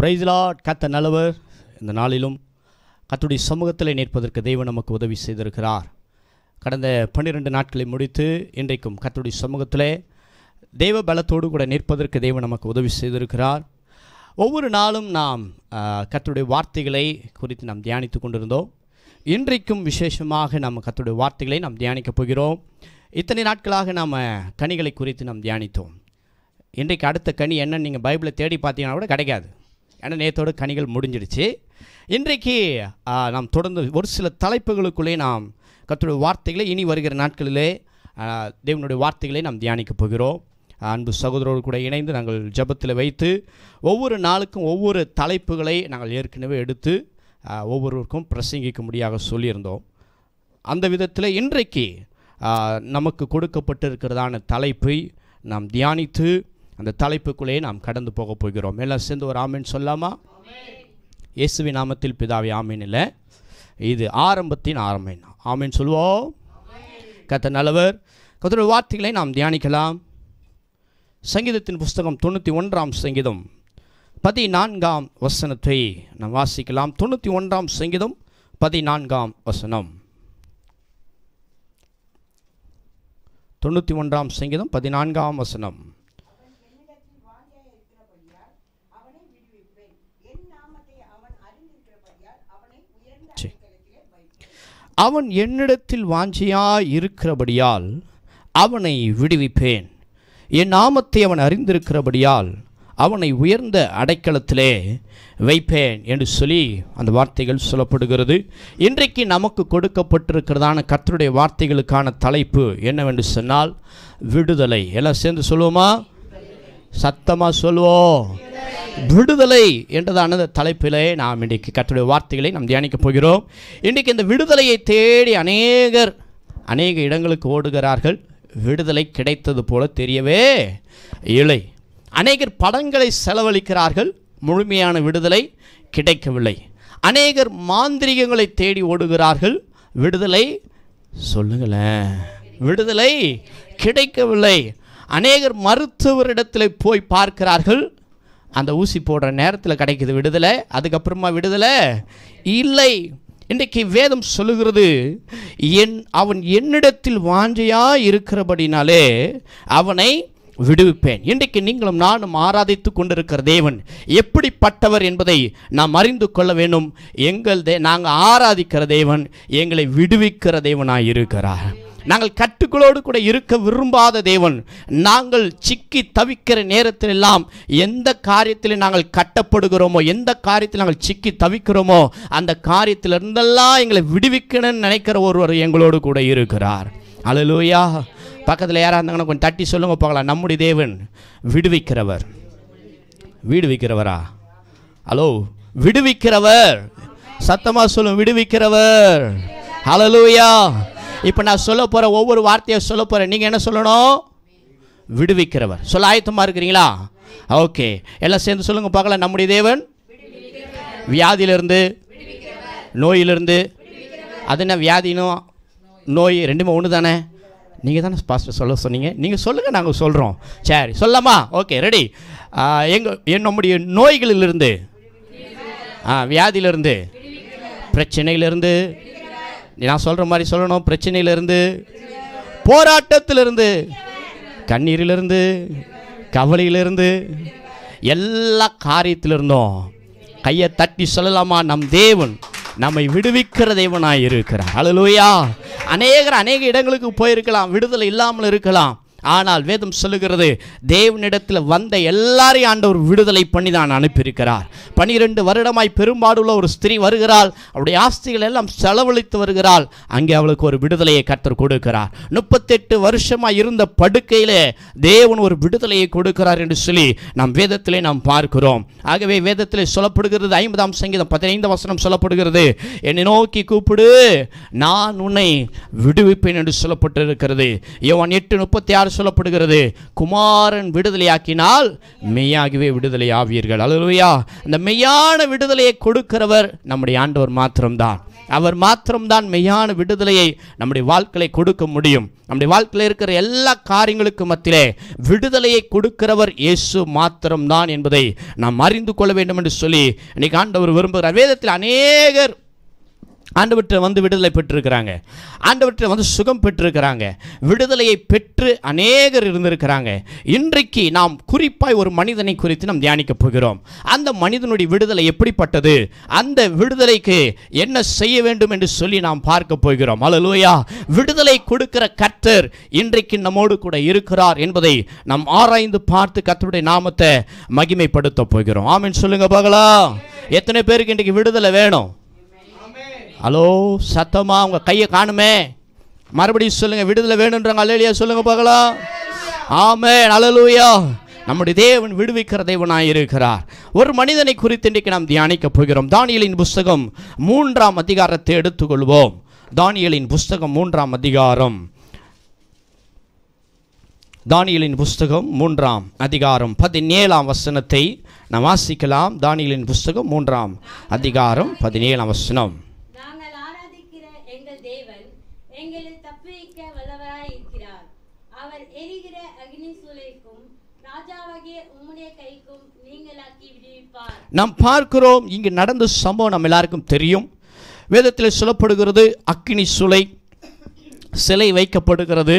பிரைஸ்லா கத்த நல்லவர் இந்த நாளிலும் கத்துடைய சமூகத்தில் நிற்பதற்கு தெய்வம் நமக்கு உதவி செய்திருக்கிறார் கடந்த பன்னிரெண்டு நாட்களை முடித்து இன்றைக்கும் கத்துடைய சமூகத்தில் தெய்வ பலத்தோடு கூட நிற்பதற்கு தெய்வம் நமக்கு உதவி செய்திருக்கிறார் ஒவ்வொரு நாளும் நாம் கத்துடைய வார்த்தைகளை குறித்து நாம் தியானித்து கொண்டிருந்தோம் இன்றைக்கும் விசேஷமாக நாம் கத்துடைய வார்த்தைகளை நாம் தியானிக்கப் போகிறோம் இத்தனை நாட்களாக நாம் கனிகளை குறித்து நாம் தியானித்தோம் இன்றைக்கு அடுத்த கனி என்னன்னு நீங்கள் பைபிளை தேடி பார்த்தீங்கன்னா கூட கிடைக்காது ஏன்னா நேற்றோட கனிகள் முடிஞ்சிடுச்சு இன்றைக்கு நாம் தொடர்ந்து ஒரு சில தலைப்புகளுக்குள்ளே நாம் கத்துடைய வார்த்தைகளை இனி வருகிற நாட்களிலே தேவனுடைய வார்த்தைகளை நாம் தியானிக்கப் போகிறோம் அன்பு சகோதரோடு கூட இணைந்து நாங்கள் ஜபத்தில் வைத்து ஒவ்வொரு நாளுக்கும் ஒவ்வொரு தலைப்புகளை நாங்கள் ஏற்கனவே எடுத்து ஒவ்வொருவருக்கும் பிரசங்கிக்க முடியாக சொல்லியிருந்தோம் அந்த விதத்தில் இன்றைக்கு நமக்கு கொடுக்கப்பட்டிருக்கிறதான தலைப்பை நாம் தியானித்து அந்த தலைப்புக்குள்ளேயே நாம் கடந்து போக போகிறோம் எல்லாம் சேர்ந்து ஒரு ஆமின்னு சொல்லாமா இயேசுவி நாமத்தில் பிதாவி ஆமீன் இல்லை இது ஆரம்பத்தின் ஆரம்பின் ஆமீன் சொல்லுவோ கத்த நல்லவர் கத்திர வார்த்தைகளை நாம் தியானிக்கலாம் சங்கீதத்தின் புஸ்தகம் தொண்ணூற்றி ஒன்றாம் சங்கீதம் பதினான்காம் வசனத்தை நாம் வாசிக்கலாம் தொண்ணூற்றி ஒன்றாம் சங்கீதம் பதினான்காம் வசனம் தொண்ணூற்றி ஒன்றாம் சங்கீதம் பதினான்காம் வசனம் அவன் என்னிடத்தில் வாஞ்சியாய் இருக்கிறபடியால் அவனை விடுவிப்பேன் என் நாமத்தை அவன் அறிந்திருக்கிறபடியால் அவனை உயர்ந்த அடைக்கலத்திலே வைப்பேன் என்று சொல்லி அந்த வார்த்தைகள் சொல்லப்படுகிறது இன்றைக்கு நமக்கு கொடுக்கப்பட்டிருக்கிறதான கத்தருடைய வார்த்தைகளுக்கான தலைப்பு என்னவென்று சொன்னால் விடுதலை எல்லாம் சேர்ந்து சொல்லுவோமா சத்தமாக சொல்வோம் விடுதலை என்றதான தலைப்பிலே நாம் இன்றைக்கு கற்றுடைய வார்த்தைகளை நாம் தியானிக்கப் போகிறோம் இன்றைக்கு இந்த விடுதலையை தேடி அநேகர் அநேக இடங்களுக்கு ஓடுகிறார்கள் விடுதலை கிடைத்தது போல தெரியவே இல்லை அநேகர் படங்களை செலவழிக்கிறார்கள் முழுமையான விடுதலை கிடைக்கவில்லை அநேகர் மாந்திரிகங்களை தேடி ஓடுகிறார்கள் விடுதலை சொல்லுங்களேன் விடுதலை கிடைக்கவில்லை அநேகர் மருத்துவரிடத்தில் போய் பார்க்கிறார்கள் அந்த ஊசி போடுற நேரத்தில் கிடைக்கிது விடுதலை அதுக்கப்புறமா விடுதலை இல்லை இன்றைக்கு வேதம் சொல்லுகிறது என் அவன் என்னிடத்தில் வாஞ்சையா இருக்கிறபடினாலே அவனை விடுவிப்பேன் இன்றைக்கு நீங்களும் நானும் ஆராதித்து கொண்டிருக்கிற தேவன் எப்படிப்பட்டவர் என்பதை நாம் அறிந்து கொள்ள வேண்டும் எங்கள் தே நாங்கள் ஆராதிக்கிற தேவன் எங்களை விடுவிக்கிற தேவனாக இருக்கிறார் நாங்கள் கட்டுக்களோடு கூட இருக்க விரும்பாத தேவன் நாங்கள் சிக்கி தவிக்கிற நேரத்தில் எல்லாம் எந்த காரியத்தில் நாங்கள் கட்டப்படுகிறோமோ எந்த காரியத்தில் நாங்கள் சிக்கி தவிக்கிறோமோ அந்த காரியத்திலிருந்தெல்லாம் எங்களை விடுவிக்கணும்னு நினைக்கிற ஒருவர் எங்களோடு கூட இருக்கிறார் அழலூயா பக்கத்தில் யாராக இருந்தாங்கன்னா கொஞ்சம் தட்டி சொல்லுங்க பார்க்கலாம் நம்முடைய தேவன் விடுவிக்கிறவர் விடுவிக்கிறவரா ஹலோ விடுவிக்கிறவர் சத்தமாக சொல்லும் விடுவிக்கிறவர் ஹலலூயா இப்போ நான் சொல்ல போகிற ஒவ்வொரு வார்த்தையை சொல்ல போகிறேன் நீங்கள் என்ன சொல்லணும் விடுவிக்கிறவர் சொல்ல ஆயத்தமாக இருக்கிறீங்களா ஓகே எல்லாம் சேர்ந்து சொல்லுங்கள் பார்க்கலாம் நம்முடைய தேவன் வியாதியிலிருந்து நோயிலிருந்து அது என்ன வியாதினும் நோய் ரெண்டுமே ஒன்று தானே நீங்கள் தானே பாஸ்டர் சொல்ல சொன்னீங்க நீங்கள் சொல்லுங்கள் நாங்கள் சொல்கிறோம் சரி சொல்லாமா ஓகே ரெடி எங்கள் நம்முடைய நோய்களிலிருந்து ஆ வியாதியிலிருந்து பிரச்சனையிலிருந்து நான் சொல்கிற மாதிரி சொல்லணும் பிரச்சனையிலிருந்து போராட்டத்திலிருந்து கண்ணீரிலிருந்து கவலையிலிருந்து எல்லா காரியத்திலிருந்தும் கையை தட்டி சொல்லலாமா நம் தேவன் நம்மை விடுவிக்கிற தேவனாக இருக்கிறார் அழலுயா அநேகர் அநேக இடங்களுக்கு போயிருக்கலாம் விடுதலை இல்லாமல் இருக்கலாம் ஆனால் வேதம் சொல்லுகிறது தேவனிடத்தில் வந்த எல்லாரையும் ஆண்டவர் விடுதலை பண்ணி தான் அனுப்பியிருக்கிறார் பனிரெண்டு வருடமாய் பெரும்பாடுள்ள ஒரு ஸ்திரீ வருகிறாள் அவருடைய ஆஸ்திகள் எல்லாம் செலவழித்து வருகிறாள் அங்கே அவளுக்கு ஒரு விடுதலையை கத்தர் கொடுக்கிறார் முப்பத்தெட்டு வருஷமாக இருந்த படுக்கையிலே தேவன் ஒரு விடுதலையை கொடுக்கிறார் என்று சொல்லி நம் வேதத்திலே நாம் பார்க்கிறோம் ஆகவே வேதத்திலே சொல்லப்படுகிறது ஐம்பதாம் சங்கீதம் பதினைந்து வசனம் சொல்லப்படுகிறது என்னை நோக்கி கூப்பிடு நான் உன்னை விடுவிப்பேன் என்று சொல்லப்பட்டிருக்கிறது எவன் எட்டு முப்பத்தி ஆறு இவ்வாறு சொல்லப்படுகிறது குமாரன் விடுதலையாக்கினால் மெய்யாகவே விடுதலை ஆவீர்கள் அழுவையா அந்த மெய்யான விடுதலையை கொடுக்கிறவர் நம்முடைய ஆண்டவர் மாத்திரம்தான் அவர் மாத்திரம்தான் மெய்யான விடுதலையை நம்முடைய வாழ்க்கையை கொடுக்க முடியும் நம்முடைய வாழ்க்கையில் இருக்கிற எல்லா காரியங்களுக்கு மத்தியிலே விடுதலையை கொடுக்கிறவர் இயேசு மாத்திரம்தான் என்பதை நாம் அறிந்து கொள்ள வேண்டும் என்று சொல்லி இன்னைக்கு ஆண்டவர் விரும்புகிறார் வேதத்தில் அநேகர் ஆண்டவற்றை வந்து விடுதலை பெற்றிருக்கிறாங்க ஆண்டவற்றை வந்து சுகம் பெற்றிருக்கிறாங்க விடுதலையை பெற்று அநேகர் இருந்திருக்கிறாங்க இன்றைக்கு நாம் குறிப்பாய் ஒரு மனிதனை குறித்து நாம் தியானிக்க போகிறோம் அந்த மனிதனுடைய விடுதலை எப்படிப்பட்டது அந்த விடுதலைக்கு என்ன செய்ய வேண்டும் என்று சொல்லி நாம் பார்க்க போகிறோம் அலலூயா விடுதலை கொடுக்கிற கர்த்தர் இன்றைக்கு நம்மோடு கூட இருக்கிறார் என்பதை நாம் ஆராய்ந்து பார்த்து கர்த்தருடைய நாமத்தை மகிமைப்படுத்த போகிறோம் ஆமின் சொல்லுங்க பார்க்கலாம் எத்தனை பேருக்கு இன்றைக்கு விடுதலை வேணும் ஹலோ சத்தமா உங்கள் கையை காணுமே மறுபடியும் சொல்லுங்கள் விடுதலை வேணுன்றாங்க அலையிலியா சொல்லுங்கள் பார்க்கலாம் ஆமே அலலூயா நம்முடைய தேவன் விடுவிக்கிற தேவனாய் இருக்கிறார் ஒரு மனிதனை குறித்து இன்றைக்கு நாம் தியானிக்க போகிறோம் தானியலின் புஸ்தகம் மூன்றாம் அதிகாரத்தை எடுத்துக்கொள்வோம் தானியலின் புஸ்தகம் மூன்றாம் அதிகாரம் தானியலின் புஸ்தகம் மூன்றாம் அதிகாரம் பதினேழாம் வசனத்தை நாம் வாசிக்கலாம் தானியலின் புஸ்தகம் மூன்றாம் அதிகாரம் பதினேழாம் வசனம் நாம் பார்க்கிறோம் இங்கு நடந்த சம்பவம் நம்ம எல்லாருக்கும் தெரியும் வேதத்தில் சொல்லப்படுகிறது அக்னி சுலை சிலை வைக்கப்படுகிறது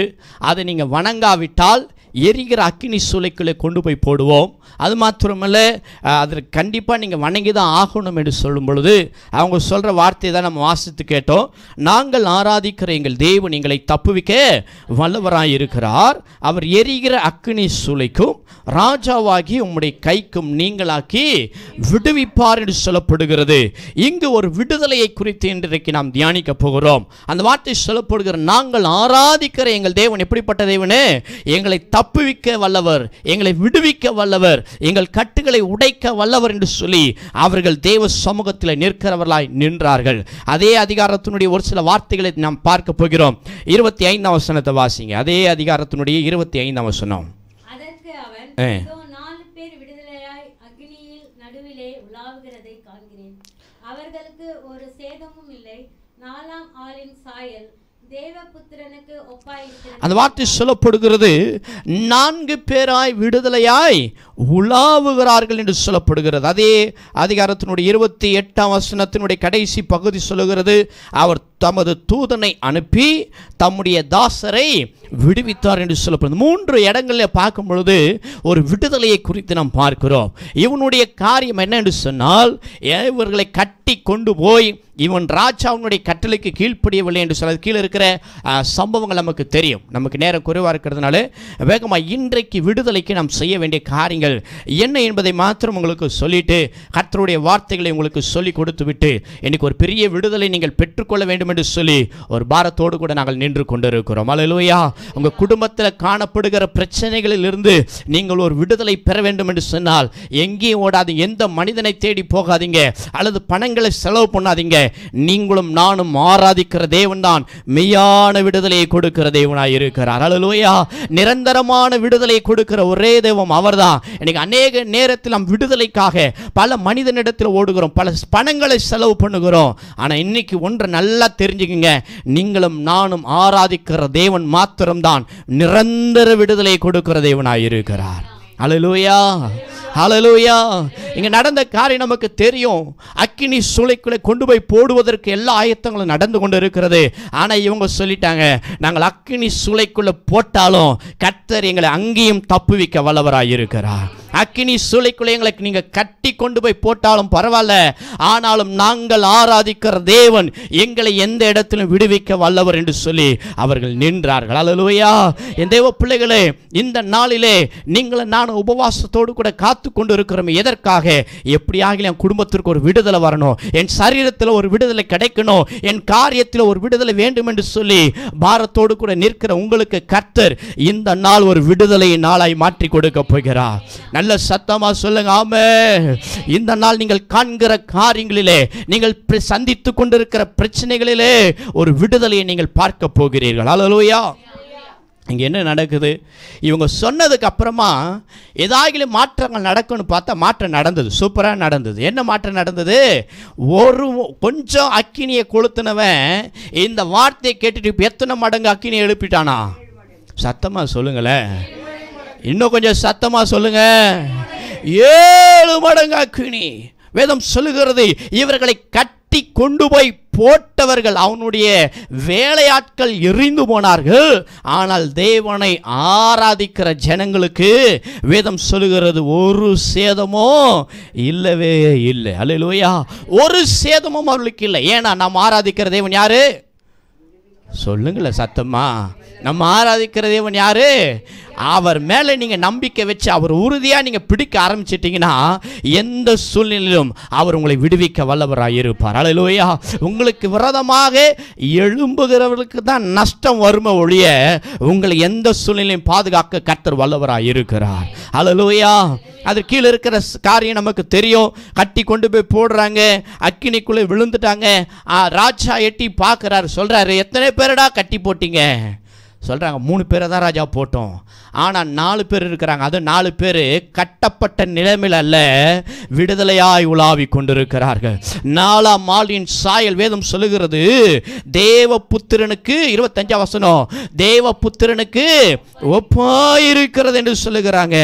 அதை நீங்கள் வணங்காவிட்டால் எரிகிற அக்கினி சூளைக்குள்ளே கொண்டு போய் போடுவோம் அது மாத்திரமல்ல அதற்கு கண்டிப்பாக நீங்கள் வணங்கி தான் ஆகணும் என்று சொல்லும் பொழுது அவங்க சொல்கிற வார்த்தையை தான் நம்ம வாசித்து கேட்டோம் நாங்கள் ஆராதிக்கிற எங்கள் தேவன் எங்களை தப்புவிக்க வல்லவராக இருக்கிறார் அவர் எரிகிற அக்கினி சூளைக்கும் ராஜாவாகி உம்முடைய கைக்கும் நீங்களாக்கி விடுவிப்பார் என்று சொல்லப்படுகிறது இங்கு ஒரு விடுதலையை குறித்து இன்றைக்கு நாம் தியானிக்க போகிறோம் அந்த வார்த்தை சொல்லப்படுகிற நாங்கள் ஆராதிக்கிற எங்கள் தேவன் எப்படிப்பட்ட தேவனே எங்களை தப்புவிக்க வல்லவர் எங்களை விடுவிக்க வல்லவர் எங்கள் கட்டுகளை உடைக்க வல்லவர் என்று சொல்லி அவர்கள் தேவ சமூகத்தில் நிற்கிறவர்களாய் நின்றார்கள் அதே அதிகாரத்தினுடைய ஒரு சில வார்த்தைகளை நாம் பார்க்க போகிறோம் இருபத்தி ஐந்தாம் வசனத்தை வாசிங்க அதே அதிகாரத்தினுடைய இருபத்தி ஐந்தாம் வசனம் அவர்களுக்கு ஒரு சேதமும் இல்லை நாலாம் ஆளின் சாயல் அந்த வார்த்தை சொல்லப்படுகிறது நான்கு பேராய் விடுதலையாய் உலாவுகிறார்கள் என்று சொல்லப்படுகிறது அதே அதிகாரத்தினுடைய இருபத்தி எட்டாம் வசனத்தினுடைய கடைசி பகுதி சொல்லுகிறது அவர் தமது தூதனை அனுப்பி தம்முடைய தாசரை விடுவித்தார் என்று சொல்லப்படுது மூன்று இடங்களில் பார்க்கும் பொழுது ஒரு விடுதலையை குறித்து நாம் பார்க்கிறோம் இவனுடைய காரியம் என்ன என்று சொன்னால் இவர்களை கட்டி கொண்டு போய் இவன் ராஜாவுடைய கட்டளைக்கு கீழ்ப்படியவில்லை என்று சொல்ல கீழே இருக்கிற சம்பவங்கள் நமக்கு தெரியும் நமக்கு நேரம் குறைவாக இருக்கிறதுனால வேகமாக இன்றைக்கு விடுதலைக்கு நாம் செய்ய வேண்டிய காரியங்கள் செய்யுங்கள் என்ன என்பதை மாத்திரம் உங்களுக்கு சொல்லிட்டு கர்த்தருடைய வார்த்தைகளை உங்களுக்கு சொல்லி கொடுத்து விட்டு இன்னைக்கு ஒரு பெரிய விடுதலை நீங்கள் பெற்றுக்கொள்ள வேண்டும் என்று சொல்லி ஒரு பாரத்தோடு கூட நாங்கள் நின்று கொண்டிருக்கிறோம் அலுவயா உங்கள் குடும்பத்தில் காணப்படுகிற பிரச்சனைகளில் இருந்து நீங்கள் ஒரு விடுதலை பெற வேண்டும் என்று சொன்னால் எங்கேயும் ஓடாது எந்த மனிதனை தேடி போகாதீங்க அல்லது பணங்களை செலவு பண்ணாதீங்க நீங்களும் நானும் ஆராதிக்கிற தேவன் தான் மெய்யான விடுதலையை கொடுக்கிற தேவனாக இருக்கிறார் அலலோயா நிரந்தரமான விடுதலை கொடுக்கிற ஒரே தெய்வம் அவர்தான் இன்னைக்கு அநேக நேரத்தில் நம் விடுதலைக்காக பல மனிதனிடத்தில் ஓடுகிறோம் பல பணங்களை செலவு பண்ணுகிறோம் ஆனால் இன்னைக்கு ஒன்றை நல்லா தெரிஞ்சுக்கங்க நீங்களும் நானும் ஆராதிக்கிற தேவன் மாத்திரம்தான் நிரந்தர விடுதலை கொடுக்கிற இருக்கிறார் அலலூயா அலலூயா இங்கே நடந்த காரியம் நமக்கு தெரியும் அக்கினி சூளைக்குள்ளே கொண்டு போய் போடுவதற்கு எல்லா ஆயத்தங்களும் நடந்து கொண்டு இருக்கிறது ஆனால் இவங்க சொல்லிட்டாங்க நாங்கள் அக்கினி சூளைக்குள்ளே போட்டாலும் கர்த்தர் எங்களை அங்கேயும் தப்புவிக்க வல்லவராக இருக்கிறார் அக்கினி சூளைக்குள்ளே எங்களை நீங்கள் கட்டி கொண்டு போய் போட்டாலும் பரவாயில்ல ஆனாலும் நாங்கள் ஆராதிக்கிற தேவன் எங்களை எந்த இடத்திலும் விடுவிக்க வல்லவர் என்று சொல்லி அவர்கள் நின்றார்கள் அலுவையா என் தேவ பிள்ளைகளே இந்த நாளிலே நீங்களை நான் உபவாசத்தோடு கூட காத்து கொண்டு இருக்கிறோம் எதற்காக எப்படியாக என் குடும்பத்திற்கு ஒரு விடுதலை வரணும் என் சரீரத்தில் ஒரு விடுதலை கிடைக்கணும் என் காரியத்தில் ஒரு விடுதலை வேண்டும் என்று சொல்லி பாரத்தோடு கூட நிற்கிற உங்களுக்கு கர்த்தர் இந்த நாள் ஒரு விடுதலை நாளாய் மாற்றி கொடுக்க போகிறார் நல்ல சத்தமா சொல்லுங்க ஆமே இந்த நாள் நீங்கள் காண்கிற காரியங்களிலே நீங்கள் சந்தித்து கொண்டிருக்கிற பிரச்சனைகளிலே ஒரு விடுதலையை நீங்கள் பார்க்க போகிறீர்கள் அலலோயா இங்கே என்ன நடக்குது இவங்க சொன்னதுக்கு அப்புறமா ஏதாவது மாற்றங்கள் நடக்கும்னு பார்த்தா மாற்றம் நடந்தது சூப்பராக நடந்தது என்ன மாற்றம் நடந்தது ஒரு கொஞ்சம் அக்கினியை கொளுத்துனவன் இந்த வார்த்தையை கேட்டுட்டு எத்தனை மடங்கு அக்கினியை எழுப்பிட்டானா சத்தமாக சொல்லுங்களேன் இன்னும் கொஞ்சம் சத்தமாக சொல்லுங்க ஏழு மடங்கு வேதம் சொல்லுகிறது இவர்களை கட்டி கொண்டு போய் போட்டவர்கள் அவனுடைய வேலையாட்கள் எரிந்து போனார்கள் ஆனால் தேவனை ஆராதிக்கிற ஜனங்களுக்கு வேதம் சொல்லுகிறது ஒரு சேதமோ இல்லவே இல்லை அல்லையா ஒரு சேதமும் அவர்களுக்கு இல்லை ஏன்னா நாம் ஆராதிக்கிற தேவன் யாரு சொல்லுங்களேன் சத்தமா நம்ம ஆராதிக்கிற தேவன் யாரு அவர் மேலே நீங்கள் நம்பிக்கை வச்சு அவர் உறுதியாக நீங்கள் பிடிக்க ஆரம்பிச்சிட்டிங்கன்னா எந்த சூழ்நிலையிலும் அவர் உங்களை விடுவிக்க வல்லவராக இருப்பார் அலையிலோயா உங்களுக்கு விரதமாக எழும்புகிறவர்களுக்கு தான் நஷ்டம் வரும ஒழிய உங்களை எந்த சூழ்நிலையும் பாதுகாக்க கத்தர் வல்லவராக இருக்கிறார் அலலோயா அது கீழே இருக்கிற காரியம் நமக்கு தெரியும் கட்டி கொண்டு போய் போடுறாங்க அக்கினிக்குள்ளே விழுந்துட்டாங்க ராஜா எட்டி பார்க்குறாரு சொல்கிறாரு எத்தனை பேரடா கட்டி போட்டீங்க சொல்கிறாங்க மூணு பேரை தான் ராஜா போட்டோம் ஆனால் நாலு பேர் இருக்கிறாங்க அது நாலு பேர் கட்டப்பட்ட நிலைமையில் அல்ல விடுதலையாய் உலாவி கொண்டிருக்கிறார்கள் நாலாம் ஆளின் சாயல் வேதம் சொல்லுகிறது தேவ புத்திரனுக்கு இருபத்தஞ்சாம் வசனம் தேவ புத்திரனுக்கு ஒப்பாயிருக்கிறது என்று சொல்லுகிறாங்க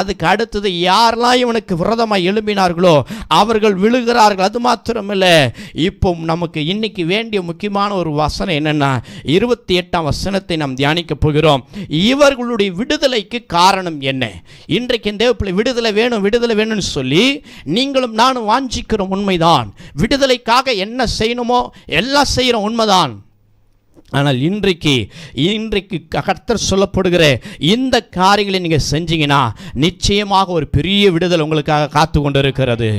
அதுக்கு அடுத்தது யாரெல்லாம் இவனுக்கு விரதமாக எழும்பினார்களோ அவர்கள் விழுகிறார்கள் அது மாத்திரம் இப்போ நமக்கு இன்னைக்கு வேண்டிய முக்கியமான ஒரு வசனம் என்னென்னா இருபத்தி எட்டாம் வசனத்தை நம் தியானிக்க போகிறோம் இவர்களுடைய விடுதலைக்கு காரணம் என்ன இன்றைக்கு இந்த விடுதலை வேணும் விடுதலை வேணும்னு சொல்லி நீங்களும் நானும் வாஞ்சிக்கிறோம் உண்மைதான் விடுதலைக்காக என்ன செய்யணுமோ எல்லாம் செய்கிறோம் உண்மைதான் ஆனால் இன்றைக்கு இன்றைக்கு கர்த்தர் சொல்லப்படுகிற இந்த காரியங்களை நீங்கள் செஞ்சீங்கன்னா நிச்சயமாக ஒரு பெரிய விடுதல் உங்களுக்காக காத்து கொண்டு இருக்கிறது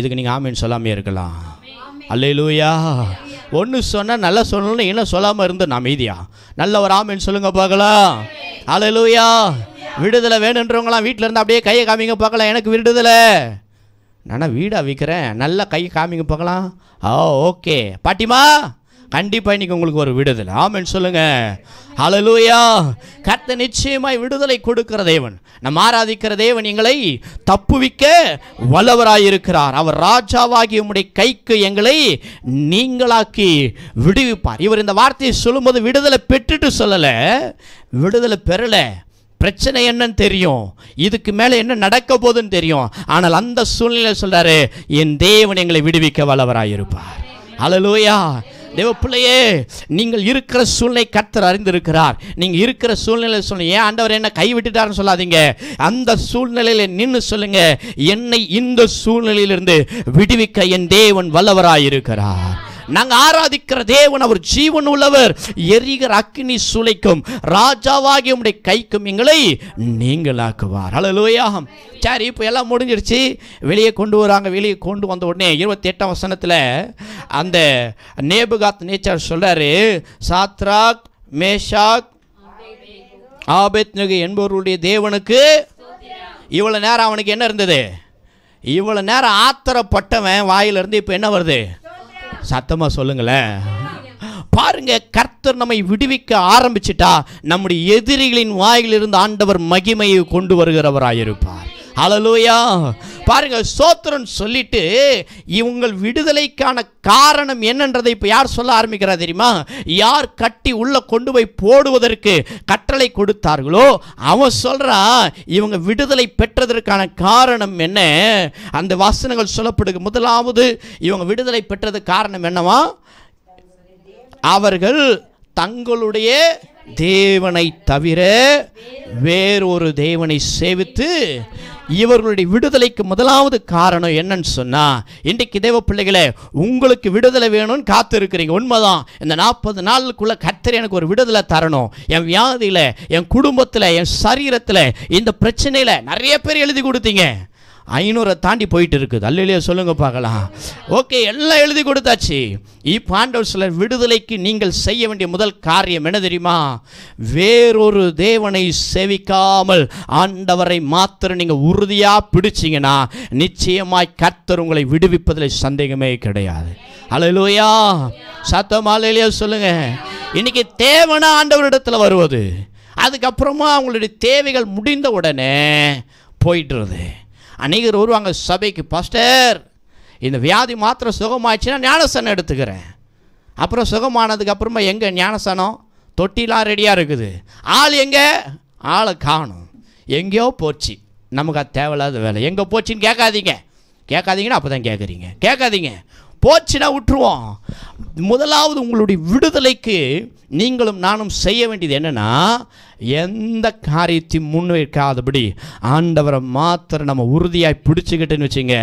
இதுக்கு நீங்கள் ஆமின்னு சொல்லாமே இருக்கலாம் அல்லையிலூயா ஒன்று சொன்னால் நல்லா சொல்லணும்னு இன்னும் சொல்லாமல் இருந்தோம் நான் மீதியா நல்ல ஒரு ஆமின்னு சொல்லுங்கள் பார்க்கலாம் அலையிலூயா விடுதலை வேணுன்றவங்களாம் வீட்டில் இருந்து அப்படியே கையை காமிங்க பார்க்கலாம் எனக்கு விடுதலை நான் வீடாக விற்கிறேன் நல்லா கையை காமிங்க பார்க்கலாம் ஆ ஓகே பாட்டிமா கண்டிப்பாக இன்றைக்கி உங்களுக்கு ஒரு விடுதலை ஆமென்னு சொல்லுங்கள் அலலூயா கத்த நிச்சயமாய் விடுதலை கொடுக்கிற தேவன் நம் ஆராதிக்கிற தேவன் எங்களை தப்புவிக்க வல்லவராயிருக்கிறார் அவர் ராஜாவாகி உம்முடைய கைக்கு எங்களை நீங்களாக்கி விடுவிப்பார் இவர் இந்த வார்த்தையை சொல்லும்போது விடுதலை பெற்றுட்டு சொல்லலை விடுதலை பெறலை பிரச்சனை என்னன்னு தெரியும் இதுக்கு மேலே என்ன நடக்க போகுதுன்னு தெரியும் ஆனால் அந்த சூழ்நிலை சொல்கிறாரு என் தேவன் எங்களை விடுவிக்க வல்லவராயிருப்பார் அழலூயா தேவ பிள்ளையே நீங்கள் இருக்கிற சூழ்நிலை கர்த்தர் அறிந்திருக்கிறார் நீங்கள் இருக்கிற சூழ்நிலை சொல்லுங்க ஏன் ஆண்டவர் என்ன கைவிட்டுட்டாருன்னு சொல்லாதீங்க அந்த சூழ்நிலையில் நின்று சொல்லுங்க என்னை இந்த சூழ்நிலையிலிருந்து விடுவிக்க என் தேவன் வல்லவராயிருக்கிறார் நாங்கள் ஆராதிக்கிற தேவன் அவர் ஜீவன் உள்ளவர் எரிகிற அக்னி சுளைக்கும் ராஜாவாகி உடைய கைக்கும் எங்களை நீங்களாக்குவார் அழலோயாகும் சரி இப்போ எல்லாம் முடிஞ்சிருச்சு வெளியே கொண்டு வராங்க வெளியே கொண்டு வந்த உடனே இருபத்தி எட்டாம் வசனத்தில் அந்த நேபுகாத் நேச்சர் சொல்கிறாரு சாத்ராக் மேஷாக் ஆபேத் நகு என்பவருடைய தேவனுக்கு இவ்வளோ நேரம் அவனுக்கு என்ன இருந்தது இவ்வளோ நேரம் ஆத்திரப்பட்டவன் வாயிலிருந்து இப்போ என்ன வருது சத்தமாக சொல்லுங்களேன் பாருங்க கர்த்தர் நம்மை விடுவிக்க ஆரம்பிச்சிட்டா நம்முடைய எதிரிகளின் வாயிலிருந்து ஆண்டவர் மகிமையை கொண்டு வருகிறவராயிருப்பார் அலலூயா பாருங்க சோத்திரன் சொல்லிட்டு இவங்கள் விடுதலைக்கான காரணம் என்னன்றதை இப்போ யார் சொல்ல ஆரம்பிக்கிறா தெரியுமா யார் கட்டி உள்ளே கொண்டு போய் போடுவதற்கு கட்டளை கொடுத்தார்களோ அவன் சொல்கிறா இவங்க விடுதலை பெற்றதற்கான காரணம் என்ன அந்த வாசனங்கள் சொல்லப்படுது முதலாவது இவங்க விடுதலை பெற்றது காரணம் என்னவா அவர்கள் தங்களுடைய தேவனை தவிர வேறொரு தேவனை சேவித்து இவர்களுடைய விடுதலைக்கு முதலாவது காரணம் என்னன்னு சொன்னா இன்றைக்கு தேவ பிள்ளைகளே உங்களுக்கு விடுதலை வேணும்னு காத்து இருக்கிறீங்க உண்மைதான் இந்த நாற்பது நாளுக்குள்ள கத்தர் எனக்கு ஒரு விடுதலை தரணும் என் வியாதியில் என் குடும்பத்தில் என் சரீரத்தில் இந்த பிரச்சனையில் நிறைய பேர் எழுதி கொடுத்தீங்க ஐநூறை தாண்டி போயிட்டு இருக்குது அல்லையிலேயே சொல்லுங்க பார்க்கலாம் ஓகே எல்லாம் எழுதி கொடுத்தாச்சு இப்பாண்டவர் சிலர் விடுதலைக்கு நீங்கள் செய்ய வேண்டிய முதல் காரியம் என்ன தெரியுமா வேறொரு தேவனை செவிக்காமல் ஆண்டவரை மாத்திரம் நீங்கள் உறுதியாக பிடிச்சிங்கன்னா நிச்சயமாய் கர்த்தர் உங்களை விடுவிப்பதில் சந்தேகமே கிடையாது அலையிலூயா சத்தம் அலையிலேயே சொல்லுங்க இன்னைக்கு தேவனா ஆண்டவரிடத்தில் வருவது அதுக்கப்புறமா அவங்களுடைய தேவைகள் முடிந்த உடனே போயிடுறது அநேகர் வருவாங்க சபைக்கு பாஸ்டர் இந்த வியாதி மாத்திரம் சுகமாச்சுன்னா ஞானசனம் எடுத்துக்கிறேன் அப்புறம் சுகமானதுக்கு அப்புறமா எங்கே ஞானசனம் தொட்டிலாம் ரெடியாக இருக்குது ஆள் எங்கே ஆளை காணும் எங்கேயோ போச்சு நமக்கு அது தேவையில்லாத வேலை எங்கே போச்சுன்னு கேட்காதீங்க கேட்காதீங்கன்னா அப்போ தான் கேட்குறீங்க கேட்காதீங்க போச்சுன்னா விட்டுருவோம் முதலாவது உங்களுடைய விடுதலைக்கு நீங்களும் நானும் செய்ய வேண்டியது என்னென்னா எந்த காரியத்தையும் முன்வைக்காதபடி ஆண்டவரை மாத்திரம் நம்ம உறுதியாக பிடிச்சிக்கிட்டுன்னு வச்சுங்க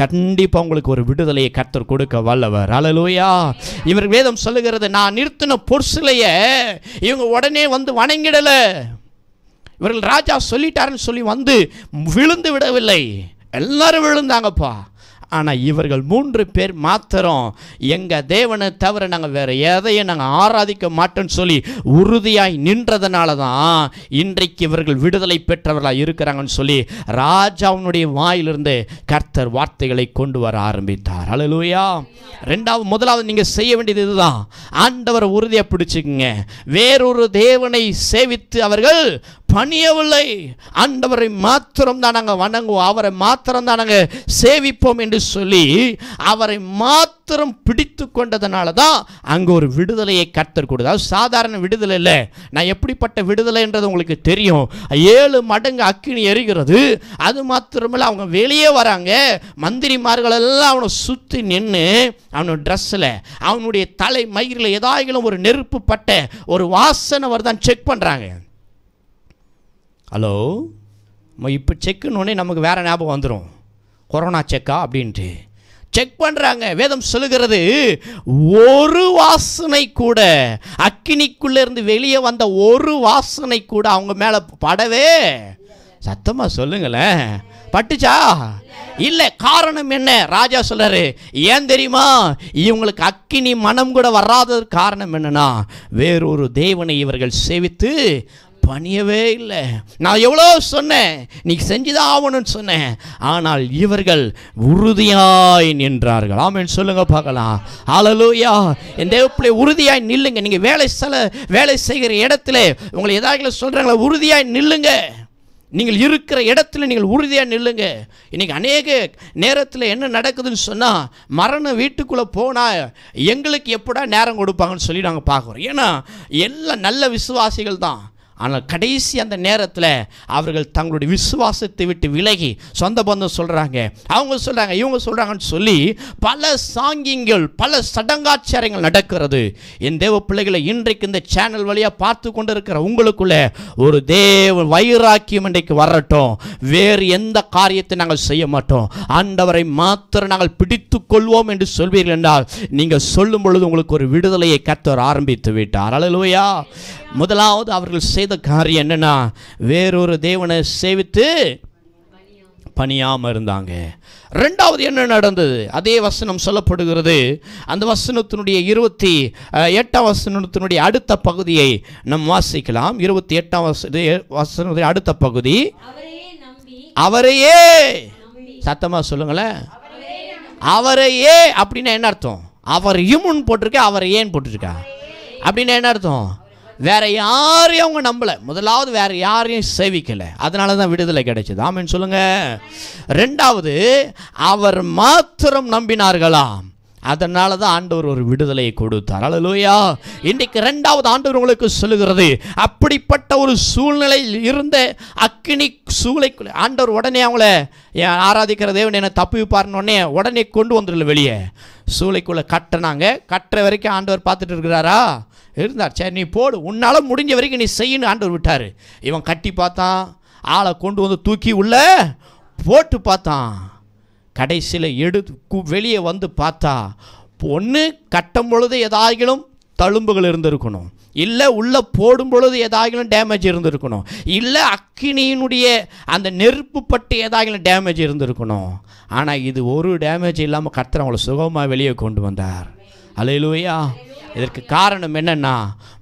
கண்டிப்பாக உங்களுக்கு ஒரு விடுதலையை கத்தர் கொடுக்க வல்லவர் அலலூயா இவர் வேதம் சொல்லுகிறது நான் நிறுத்தின பொருசிலைய இவங்க உடனே வந்து வணங்கிடலை இவர்கள் ராஜா சொல்லிட்டாருன்னு சொல்லி வந்து விழுந்து விடவில்லை எல்லாரும் விழுந்தாங்கப்பா ஆனால் இவர்கள் மூன்று பேர் மாத்திரம் எங்கள் தேவனை தவிர நாங்கள் வேறு எதையும் நாங்கள் ஆராதிக்க மாட்டோம்னு சொல்லி உறுதியாய் நின்றதுனால தான் இன்றைக்கு இவர்கள் விடுதலை பெற்றவர்களாக இருக்கிறாங்கன்னு சொல்லி ராஜாவினுடைய வாயிலிருந்து கர்த்தர் வார்த்தைகளை கொண்டு வர ஆரம்பித்தார் அழலூயா ரெண்டாவது முதலாவது நீங்கள் செய்ய வேண்டியது இதுதான் ஆண்டவர் உறுதியாக பிடிச்சிக்குங்க வேறொரு தேவனை சேவித்து அவர்கள் பணியவில்லை ஆண்டவரை மாத்திரம் தான் நாங்கள் வணங்குவோம் அவரை மாத்திரம் தான் நாங்கள் சேவிப்போம் என்று சொல்லி அவரை மாத்திரம் பிடித்து கொண்டதுனால தான் அங்கே ஒரு விடுதலையை கத்தர் கொடுத்தா சாதாரண விடுதலை இல்லை நான் எப்படிப்பட்ட விடுதலைன்றது உங்களுக்கு தெரியும் ஏழு மடங்கு அக்கினி எரிகிறது அது மாத்திரமில்லை அவங்க வெளியே வராங்க மந்திரிமார்கள் எல்லாம் அவனை சுற்றி நின்று அவனோட ட்ரெஸ்ஸில் அவனுடைய தலை மயிரில் ஏதாயிலும் ஒரு நெருப்பு பட்ட ஒரு வாசனை தான் செக் பண்ணுறாங்க ஹலோ இப்போ செக்குன்னொடனே நமக்கு வேறு ஞாபகம் வந்துடும் கொரோனா செக்கா அப்படின்ட்டு செக் பண்ணுறாங்க வேதம் சொல்லுகிறது ஒரு வாசனை கூட அக்கினிக்குள்ளேருந்து வெளியே வந்த ஒரு வாசனை கூட அவங்க மேலே படவே சத்தமாக சொல்லுங்களேன் பட்டுச்சா இல்லை காரணம் என்ன ராஜா சொல்கிறாரு ஏன் தெரியுமா இவங்களுக்கு அக்கினி மனம் கூட வராதது காரணம் என்னன்னா வேறொரு தேவனை இவர்கள் சேவித்து பணியவே இல்லை நான் எவ்வளோ சொன்னேன் நீ செஞ்சுதான் ஆகணும்னு சொன்னேன் ஆனால் இவர்கள் உறுதியாய் நின்றார்கள் ஆமாம் சொல்லுங்க பார்க்கலாம் ஆளலூயா என் தேவப்பிள்ளை உறுதியாய் நில்லுங்க நீங்கள் வேலை செல வேலை செய்கிற இடத்துல உங்களை எதாவது சொல்கிறாங்களா உறுதியாய் நில்லுங்க நீங்கள் இருக்கிற இடத்துல நீங்கள் உறுதியாக நில்லுங்க இன்றைக்கி அநேக நேரத்தில் என்ன நடக்குதுன்னு சொன்னால் மரணம் வீட்டுக்குள்ளே போனால் எங்களுக்கு எப்படா நேரம் கொடுப்பாங்கன்னு சொல்லி நாங்கள் பார்க்குறோம் ஏன்னா எல்லாம் நல்ல விசுவாசிகள் தான் ஆனால் கடைசி அந்த நேரத்தில் அவர்கள் தங்களுடைய விசுவாசத்தை விட்டு விலகி சொந்த பந்தம் சொல்கிறாங்க அவங்க சொல்கிறாங்க இவங்க சொல்கிறாங்கன்னு சொல்லி பல சாங்கிங்கள் பல சடங்காச்சாரங்கள் நடக்கிறது என் தேவ பிள்ளைகளை இன்றைக்கு இந்த சேனல் வழியாக பார்த்து கொண்டு இருக்கிற உங்களுக்குள்ளே ஒரு தேவ வைராக்கியம் இன்றைக்கு வரட்டும் வேறு எந்த காரியத்தை நாங்கள் செய்ய மாட்டோம் ஆண்டவரை மாத்திரம் நாங்கள் பிடித்து கொள்வோம் என்று சொல்வீர்கள் என்றால் நீங்கள் சொல்லும் பொழுது உங்களுக்கு ஒரு விடுதலையை கத்தர் ஆரம்பித்து விட்டார் அழலுவையா முதலாவது அவர்கள் செய்த ரெண்டாவது காரியம் என்னென்னா வேறொரு தேவனை சேவித்து பணியாமல் இருந்தாங்க ரெண்டாவது என்ன நடந்தது அதே வசனம் சொல்லப்படுகிறது அந்த வசனத்தினுடைய இருபத்தி எட்டாம் வசனத்தினுடைய அடுத்த பகுதியை நம் வாசிக்கலாம் இருபத்தி எட்டாம் வசனத்துடைய அடுத்த பகுதி அவரையே சத்தமாக சொல்லுங்களேன் அவரையே அப்படின்னா என்ன அர்த்தம் அவர் இம்முன்னு போட்டிருக்கா அவர் ஏன் போட்டிருக்கா அப்படின்னா என்ன அர்த்தம் வேற யாரையும் அவங்க நம்பலை முதலாவது வேற யாரையும் சேவிக்கலை அதனால தான் விடுதலை கிடைச்சது ஆமின்னு சொல்லுங்க ரெண்டாவது அவர் மாத்திரம் நம்பினார்களாம் அதனால தான் ஆண்டவர் ஒரு விடுதலையை கொடுத்தார் அழலுயா இன்றைக்கு ரெண்டாவது ஆண்டவர் உங்களுக்கு சொல்லுகிறது அப்படிப்பட்ட ஒரு சூழ்நிலையில் இருந்த அக்கினி சூளை ஆண்டவர் உடனே அவங்கள ஆராதிக்கிற தேவன் என்னை தப்பிப்பாருன்னு உடனே கொண்டு வந்துடல வெளியே சூளைக்குள்ளே கட்டினாங்க கட்டுற வரைக்கும் ஆண்டவர் பார்த்துட்டு இருக்கிறாரா இருந்தார் சரி நீ போடு உன்னால் முடிஞ்ச வரைக்கும் நீ செய்யணும் ஆண்டவர் விட்டார் இவன் கட்டி பார்த்தான் ஆளை கொண்டு வந்து தூக்கி உள்ள போட்டு பார்த்தான் கடைசியில் எடுத்து வெளியே வந்து பார்த்தா ஒன்று கட்டும் பொழுது எதாகிலும் தழும்புகள் இருந்திருக்கணும் இல்லை உள்ளே போடும் பொழுது ஏதாகிலும் டேமேஜ் இருந்திருக்கணும் இல்லை அக்கினியினுடைய அந்த நெருப்பு பட்டு ஏதாகிலும் டேமேஜ் இருந்திருக்கணும் ஆனால் இது ஒரு டேமேஜ் இல்லாமல் கர்த்தர் அவங்கள சுகமாக வெளியே கொண்டு வந்தார் அலையிலுவையா இதற்கு காரணம் என்னன்னா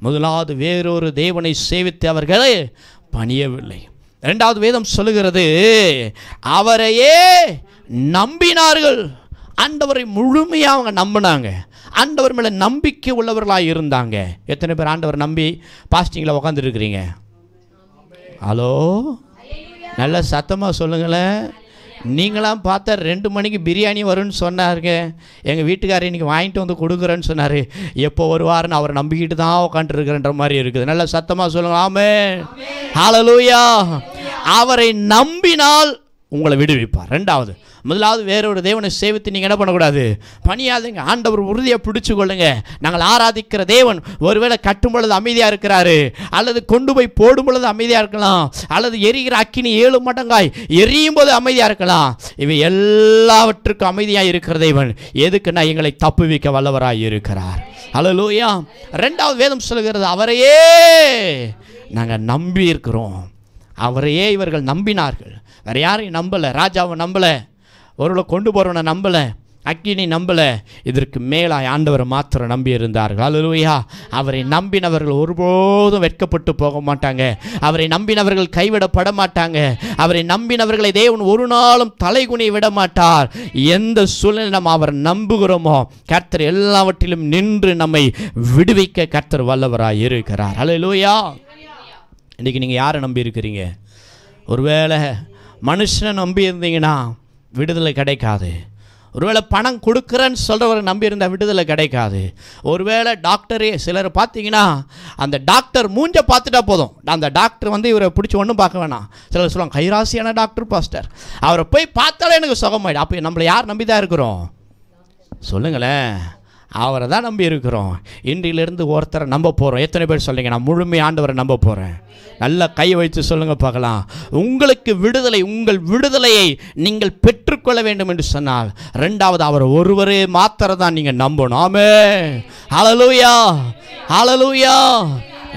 முதலாவது வேறொரு தேவனை சேவித்து அவர்களை பணியவில்லை ரெண்டாவது வேதம் சொல்லுகிறது அவரையே நம்பினார்கள் ஆண்டவரை முழுமையாக அவங்க நம்பினாங்க ஆண்டவர் மேலே நம்பிக்கை உள்ளவர்களாக இருந்தாங்க எத்தனை பேர் ஆண்டவர் நம்பி பாஸ்டிங்கில் உட்காந்துருக்குறீங்க ஹலோ நல்ல சத்தமாக சொல்லுங்களேன் நீங்களாம் பார்த்தா ரெண்டு மணிக்கு பிரியாணி வரும்னு சொன்னாருங்க எங்கள் வீட்டுக்காரர் இன்றைக்கி வாங்கிட்டு வந்து கொடுக்குறேன்னு சொன்னார் எப்போ வருவார்னு அவரை நம்பிக்கிட்டு தான் உட்காந்துருக்குறன்ற மாதிரி இருக்குது நல்ல சத்தமாக சொல்லுங்கள் ஆமே ஹலலூயா அவரை நம்பினால் உங்களை விடுவிப்பார் ரெண்டாவது முதலாவது வேற ஒரு தேவனை சேவித்து நீங்கள் என்ன பண்ணக்கூடாது பணியாதுங்க ஆண்டவர் உறுதியாக பிடிச்சு கொள்ளுங்க நாங்கள் ஆராதிக்கிற தேவன் ஒருவேளை கட்டும் பொழுது அமைதியாக இருக்கிறாரு அல்லது கொண்டு போய் போடும் பொழுது அமைதியாக இருக்கலாம் அல்லது எரிகிற அக்கினி ஏழு மடங்காய் எரியும் போது அமைதியாக இருக்கலாம் இவை எல்லாவற்றுக்கும் அமைதியாக இருக்கிற தேவன் எதுக்குன்னா எங்களை தப்புவிக்க வல்லவராக இருக்கிறார் லூயா ரெண்டாவது வேதம் சொல்கிறது அவரையே நாங்கள் நம்பி இருக்கிறோம் அவரையே இவர்கள் நம்பினார்கள் வேறு யாரையும் நம்பலை ராஜாவை நம்பலை ஒருவளை கொண்டு போகிறவனை நம்பலை அக்கினி நம்பலை இதற்கு மேலாய் ஆண்டவரை மாத்திரம் நம்பி இருந்தார்கள் அலுவயா அவரை நம்பினவர்கள் ஒருபோதும் வெட்கப்பட்டு போக மாட்டாங்க அவரை நம்பினவர்கள் கைவிடப்பட மாட்டாங்க அவரை நம்பினவர்களை தேவன் ஒரு நாளும் தலைகுனி விட மாட்டார் எந்த சூழ்நிலை நம்ம அவர் நம்புகிறோமோ கர்த்தர் எல்லாவற்றிலும் நின்று நம்மை விடுவிக்க கர்த்தர் வல்லவராய் இருக்கிறார் அலுவயா இன்றைக்கி நீங்கள் யாரை நம்பி இருக்கிறீங்க ஒருவேளை மனுஷனை நம்பி இருந்தீங்கன்னா விடுதலை கிடைக்காது ஒருவேளை பணம் கொடுக்குறேன்னு சொல்கிறவரை நம்பியிருந்தால் விடுதலை கிடைக்காது ஒருவேளை டாக்டரே சிலர் பார்த்தீங்கன்னா அந்த டாக்டர் மூஞ்ச பார்த்துட்டா போதும் அந்த டாக்டர் வந்து இவரை பிடிச்சி ஒன்றும் பார்க்க வேணாம் சிலர் சொல்லுவாங்க கைராசியான டாக்டர் பாஸ்டர் அவரை போய் பார்த்தாலே எனக்கு சுகமாயிடும் அப்போ நம்மளை யார் நம்பி தான் இருக்கிறோம் சொல்லுங்களேன் அவரை தான் நம்பி இருக்கிறோம் இன்றிலிருந்து ஒருத்தரை நம்ப போகிறோம் எத்தனை பேர் சொல்கிறீங்க நான் முழுமை ஆண்டவரை நம்ப போகிறேன் நல்லா கை வைத்து சொல்லுங்கள் பார்க்கலாம் உங்களுக்கு விடுதலை உங்கள் விடுதலையை நீங்கள் பெற்றுக்கொள்ள வேண்டும் என்று சொன்னால் ரெண்டாவது அவர் ஒருவரே மாத்திரை தான் நீங்கள் நம்பணும் ஆமே அழலூயா அழலூயா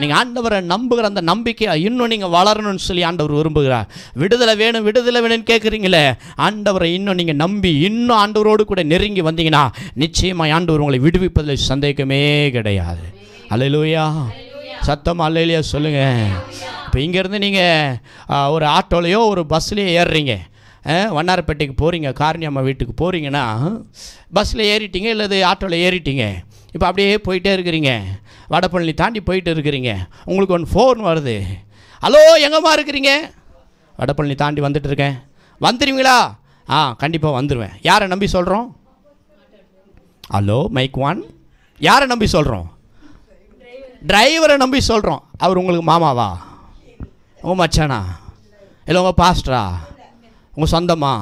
நீங்கள் ஆண்டவரை நம்புகிற அந்த நம்பிக்கையாக இன்னும் நீங்கள் வளரணும்னு சொல்லி ஆண்டவர் விரும்புகிறார் விடுதலை வேணும் விடுதலை வேணும்னு கேட்குறீங்களே ஆண்டவரை இன்னும் நீங்கள் நம்பி இன்னும் ஆண்டவரோடு கூட நெருங்கி வந்தீங்கன்னா நிச்சயமாக ஆண்டவர் உங்களை விடுவிப்பதில் சந்தேகமே கிடையாது அலையிலூயா சத்தம் அல்லையிலையா சொல்லுங்கள் இப்போ இங்கேருந்து நீங்கள் ஒரு ஆட்டோலையோ ஒரு பஸ்லேயோ ஏறுறீங்க வண்ணாரப்பேட்டைக்கு போகிறீங்க காரணியம்மா வீட்டுக்கு போகிறீங்கன்னா பஸ்ஸில் ஏறிட்டீங்க இல்லை ஆட்டோவில் ஏறிட்டீங்க இப்போ அப்படியே போயிட்டே இருக்கிறீங்க வடபழனி தாண்டி போயிட்டு இருக்கிறீங்க உங்களுக்கு ஒன்று ஃபோன் வருது ஹலோ எங்கம்மா இருக்கிறீங்க வடப்பள்ளி தாண்டி வந்துட்டு இருக்கேன் வந்துடுவீங்களா ஆ கண்டிப்பாக வந்துடுவேன் யாரை நம்பி சொல்கிறோம் ஹலோ மைக் ஒன் யாரை நம்பி சொல்கிறோம் டிரைவரை நம்பி சொல்கிறோம் அவர் உங்களுக்கு மாமாவா உங்கள் மச்சானா இல்லை உங்கள் பாஸ்டரா உங்கள் சொந்தமா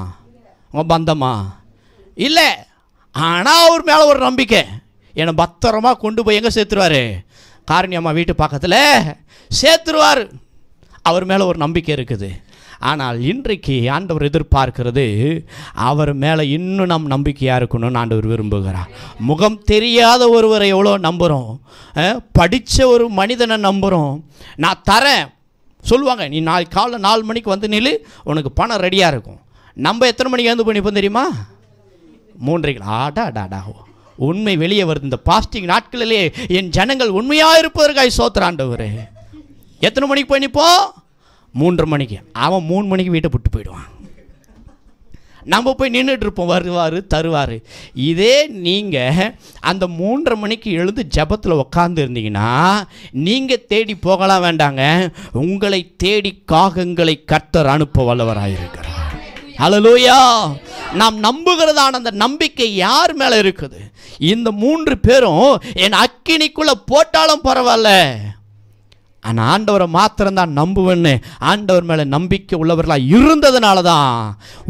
உங்கள் பந்தமா இல்லை ஆனால் அவர் மேலே ஒரு நம்பிக்கை என்னை பத்திரமாக கொண்டு போய் எங்கே சேர்த்துருவார் காரணி அம்மா வீட்டு பக்கத்தில் சேர்த்துருவார் அவர் மேலே ஒரு நம்பிக்கை இருக்குது ஆனால் இன்றைக்கு ஆண்டவர் எதிர்பார்க்கிறது அவர் மேலே இன்னும் நம் நம்பிக்கையாக இருக்கணும்னு ஆண்டவர் விரும்புகிறார் முகம் தெரியாத ஒருவரை எவ்வளோ நம்புகிறோம் படித்த ஒரு மனிதனை நம்புகிறோம் நான் தரேன் சொல்லுவாங்க நீ நாலு காலைல நாலு மணிக்கு வந்து நில்லு உனக்கு பணம் ரெடியாக இருக்கும் நம்ம எத்தனை மணிக்கு வந்து பண்ணிப்போம் தெரியுமா மூன்றைக்கு ஆடா டாடா ஓ உண்மை வெளியே வருது இந்த பாஸ்டிங் நாட்களிலே என் ஜனங்கள் உண்மையாக இருப்பதற்காக சோத்திர எத்தனை மணிக்கு போய் நிற்போம் மூன்று மணிக்கு அவன் மூணு மணிக்கு வீட்டை விட்டு போயிடுவான் நம்ம போய் நின்றுட்டு இருப்போம் வருவார் தருவார் இதே நீங்கள் அந்த மூன்றரை மணிக்கு எழுந்து ஜபத்தில் உக்காந்து இருந்தீங்கன்னா நீங்கள் தேடி போகலாம் வேண்டாங்க உங்களை தேடி காகங்களை கர்த்தர் அனுப்ப வல்லவராக இருக்கிறார் ஹலலூயா நாம் நம்புகிறதான அந்த நம்பிக்கை யார் மேலே இருக்குது இந்த மூன்று பேரும் என் அக்கினிக்குள்ளே போட்டாலும் பரவாயில்ல ஆனால் ஆண்டவரை மாத்திரம்தான் நம்புவேன்னு ஆண்டவர் மேலே நம்பிக்கை உள்ளவர்களாக இருந்ததுனால தான்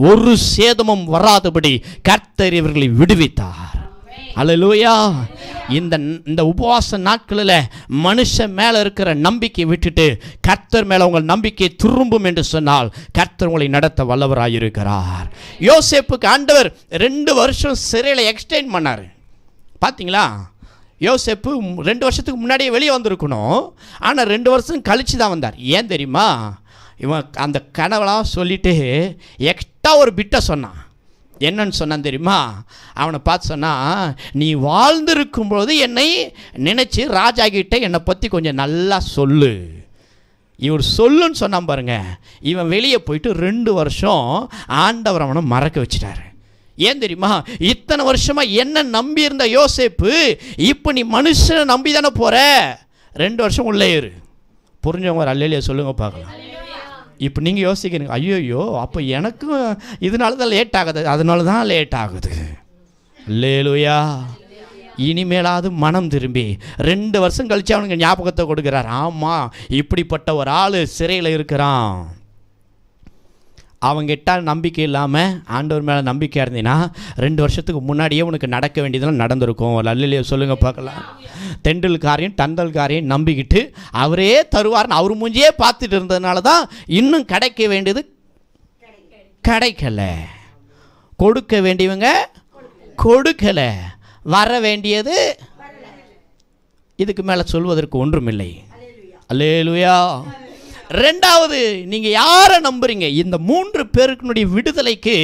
ஒரு சேதமும் வராதபடி கர்த்தர் இவர்களை விடுவித்தார் அலலூயா இந்த இந்த உபவாச நாட்களில் மனுஷன் மேலே இருக்கிற நம்பிக்கை விட்டுட்டு கர்த்தர் மேலே உங்கள் நம்பிக்கை திரும்பும் என்று சொன்னால் கர்த்தர் உங்களை நடத்த வல்லவராயிருக்கிறார் யோசேப்புக்கு ஆண்டவர் ரெண்டு வருஷம் சிறையில் எக்ஸ்டெண்ட் பண்ணார் பார்த்தீங்களா யோசேப்பு ரெண்டு வருஷத்துக்கு முன்னாடியே வெளியே வந்திருக்கணும் ஆனால் ரெண்டு வருஷம் கழித்து தான் வந்தார் ஏன் தெரியுமா இவன் அந்த கனவெலாம் சொல்லிட்டு எக்ஸ்ட்ரா ஒரு பிட்டை சொன்னான் என்னன்னு சொன்னான் தெரியுமா அவனை பார்த்து சொன்னால் நீ வாழ்ந்திருக்கும் என்னை நினச்சி ராஜா கிட்டே என்னை பற்றி கொஞ்சம் நல்லா சொல்லு இவர் சொல்லுன்னு சொன்னான் பாருங்க இவன் வெளியே போயிட்டு ரெண்டு வருஷம் ஆண்டவர் அவனை மறக்க வச்சிட்டாரு ஏன் தெரியுமா இத்தனை வருஷமாக என்ன நம்பி இருந்த யோசேப்பு இப்போ நீ மனுஷனை நம்பி தானே போகிற ரெண்டு வருஷம் உள்ளே இரு புரிஞ்சவங்க அல்லையிலேயே சொல்லுங்கள் பார்க்கலாம் இப்போ நீங்கள் யோசிக்கிறீங்க ஐயோயோ அப்போ எனக்கும் இதனால தான் லேட் ஆகுது அதனால தான் லேட் ஆகுது லேலுயா இனிமேலாவது மனம் திரும்பி ரெண்டு வருஷம் கழித்து அவனுக்கு ஞாபகத்தை கொடுக்குறார் ஆமாம் இப்படிப்பட்ட ஒரு ஆள் சிறையில் இருக்கிறான் அவங்ககிட்ட நம்பிக்கை இல்லாமல் ஆண்டவர் மேலே நம்பிக்கையாக இருந்தீங்கன்னா ரெண்டு வருஷத்துக்கு முன்னாடியே உனக்கு நடக்க வேண்டியதெல்லாம் நடந்திருக்கும் லல்லிலே சொல்லுங்கள் பார்க்கலாம் தெண்டல்காரையும் தந்தல்காரையும் நம்பிக்கிட்டு அவரே தருவார்னு அவர் மூஞ்சியே பார்த்துட்டு இருந்ததுனால தான் இன்னும் கிடைக்க வேண்டியது கிடைக்கல கொடுக்க வேண்டியவங்க கொடுக்கலை வர வேண்டியது இதுக்கு மேலே சொல்வதற்கு ஒன்றும் இல்லை அல்லேலுயா ரெண்டாவது நீங்கள் யாரை நம்புறீங்க இந்த மூன்று பேருக்கினுடைய விடுதலைக்கு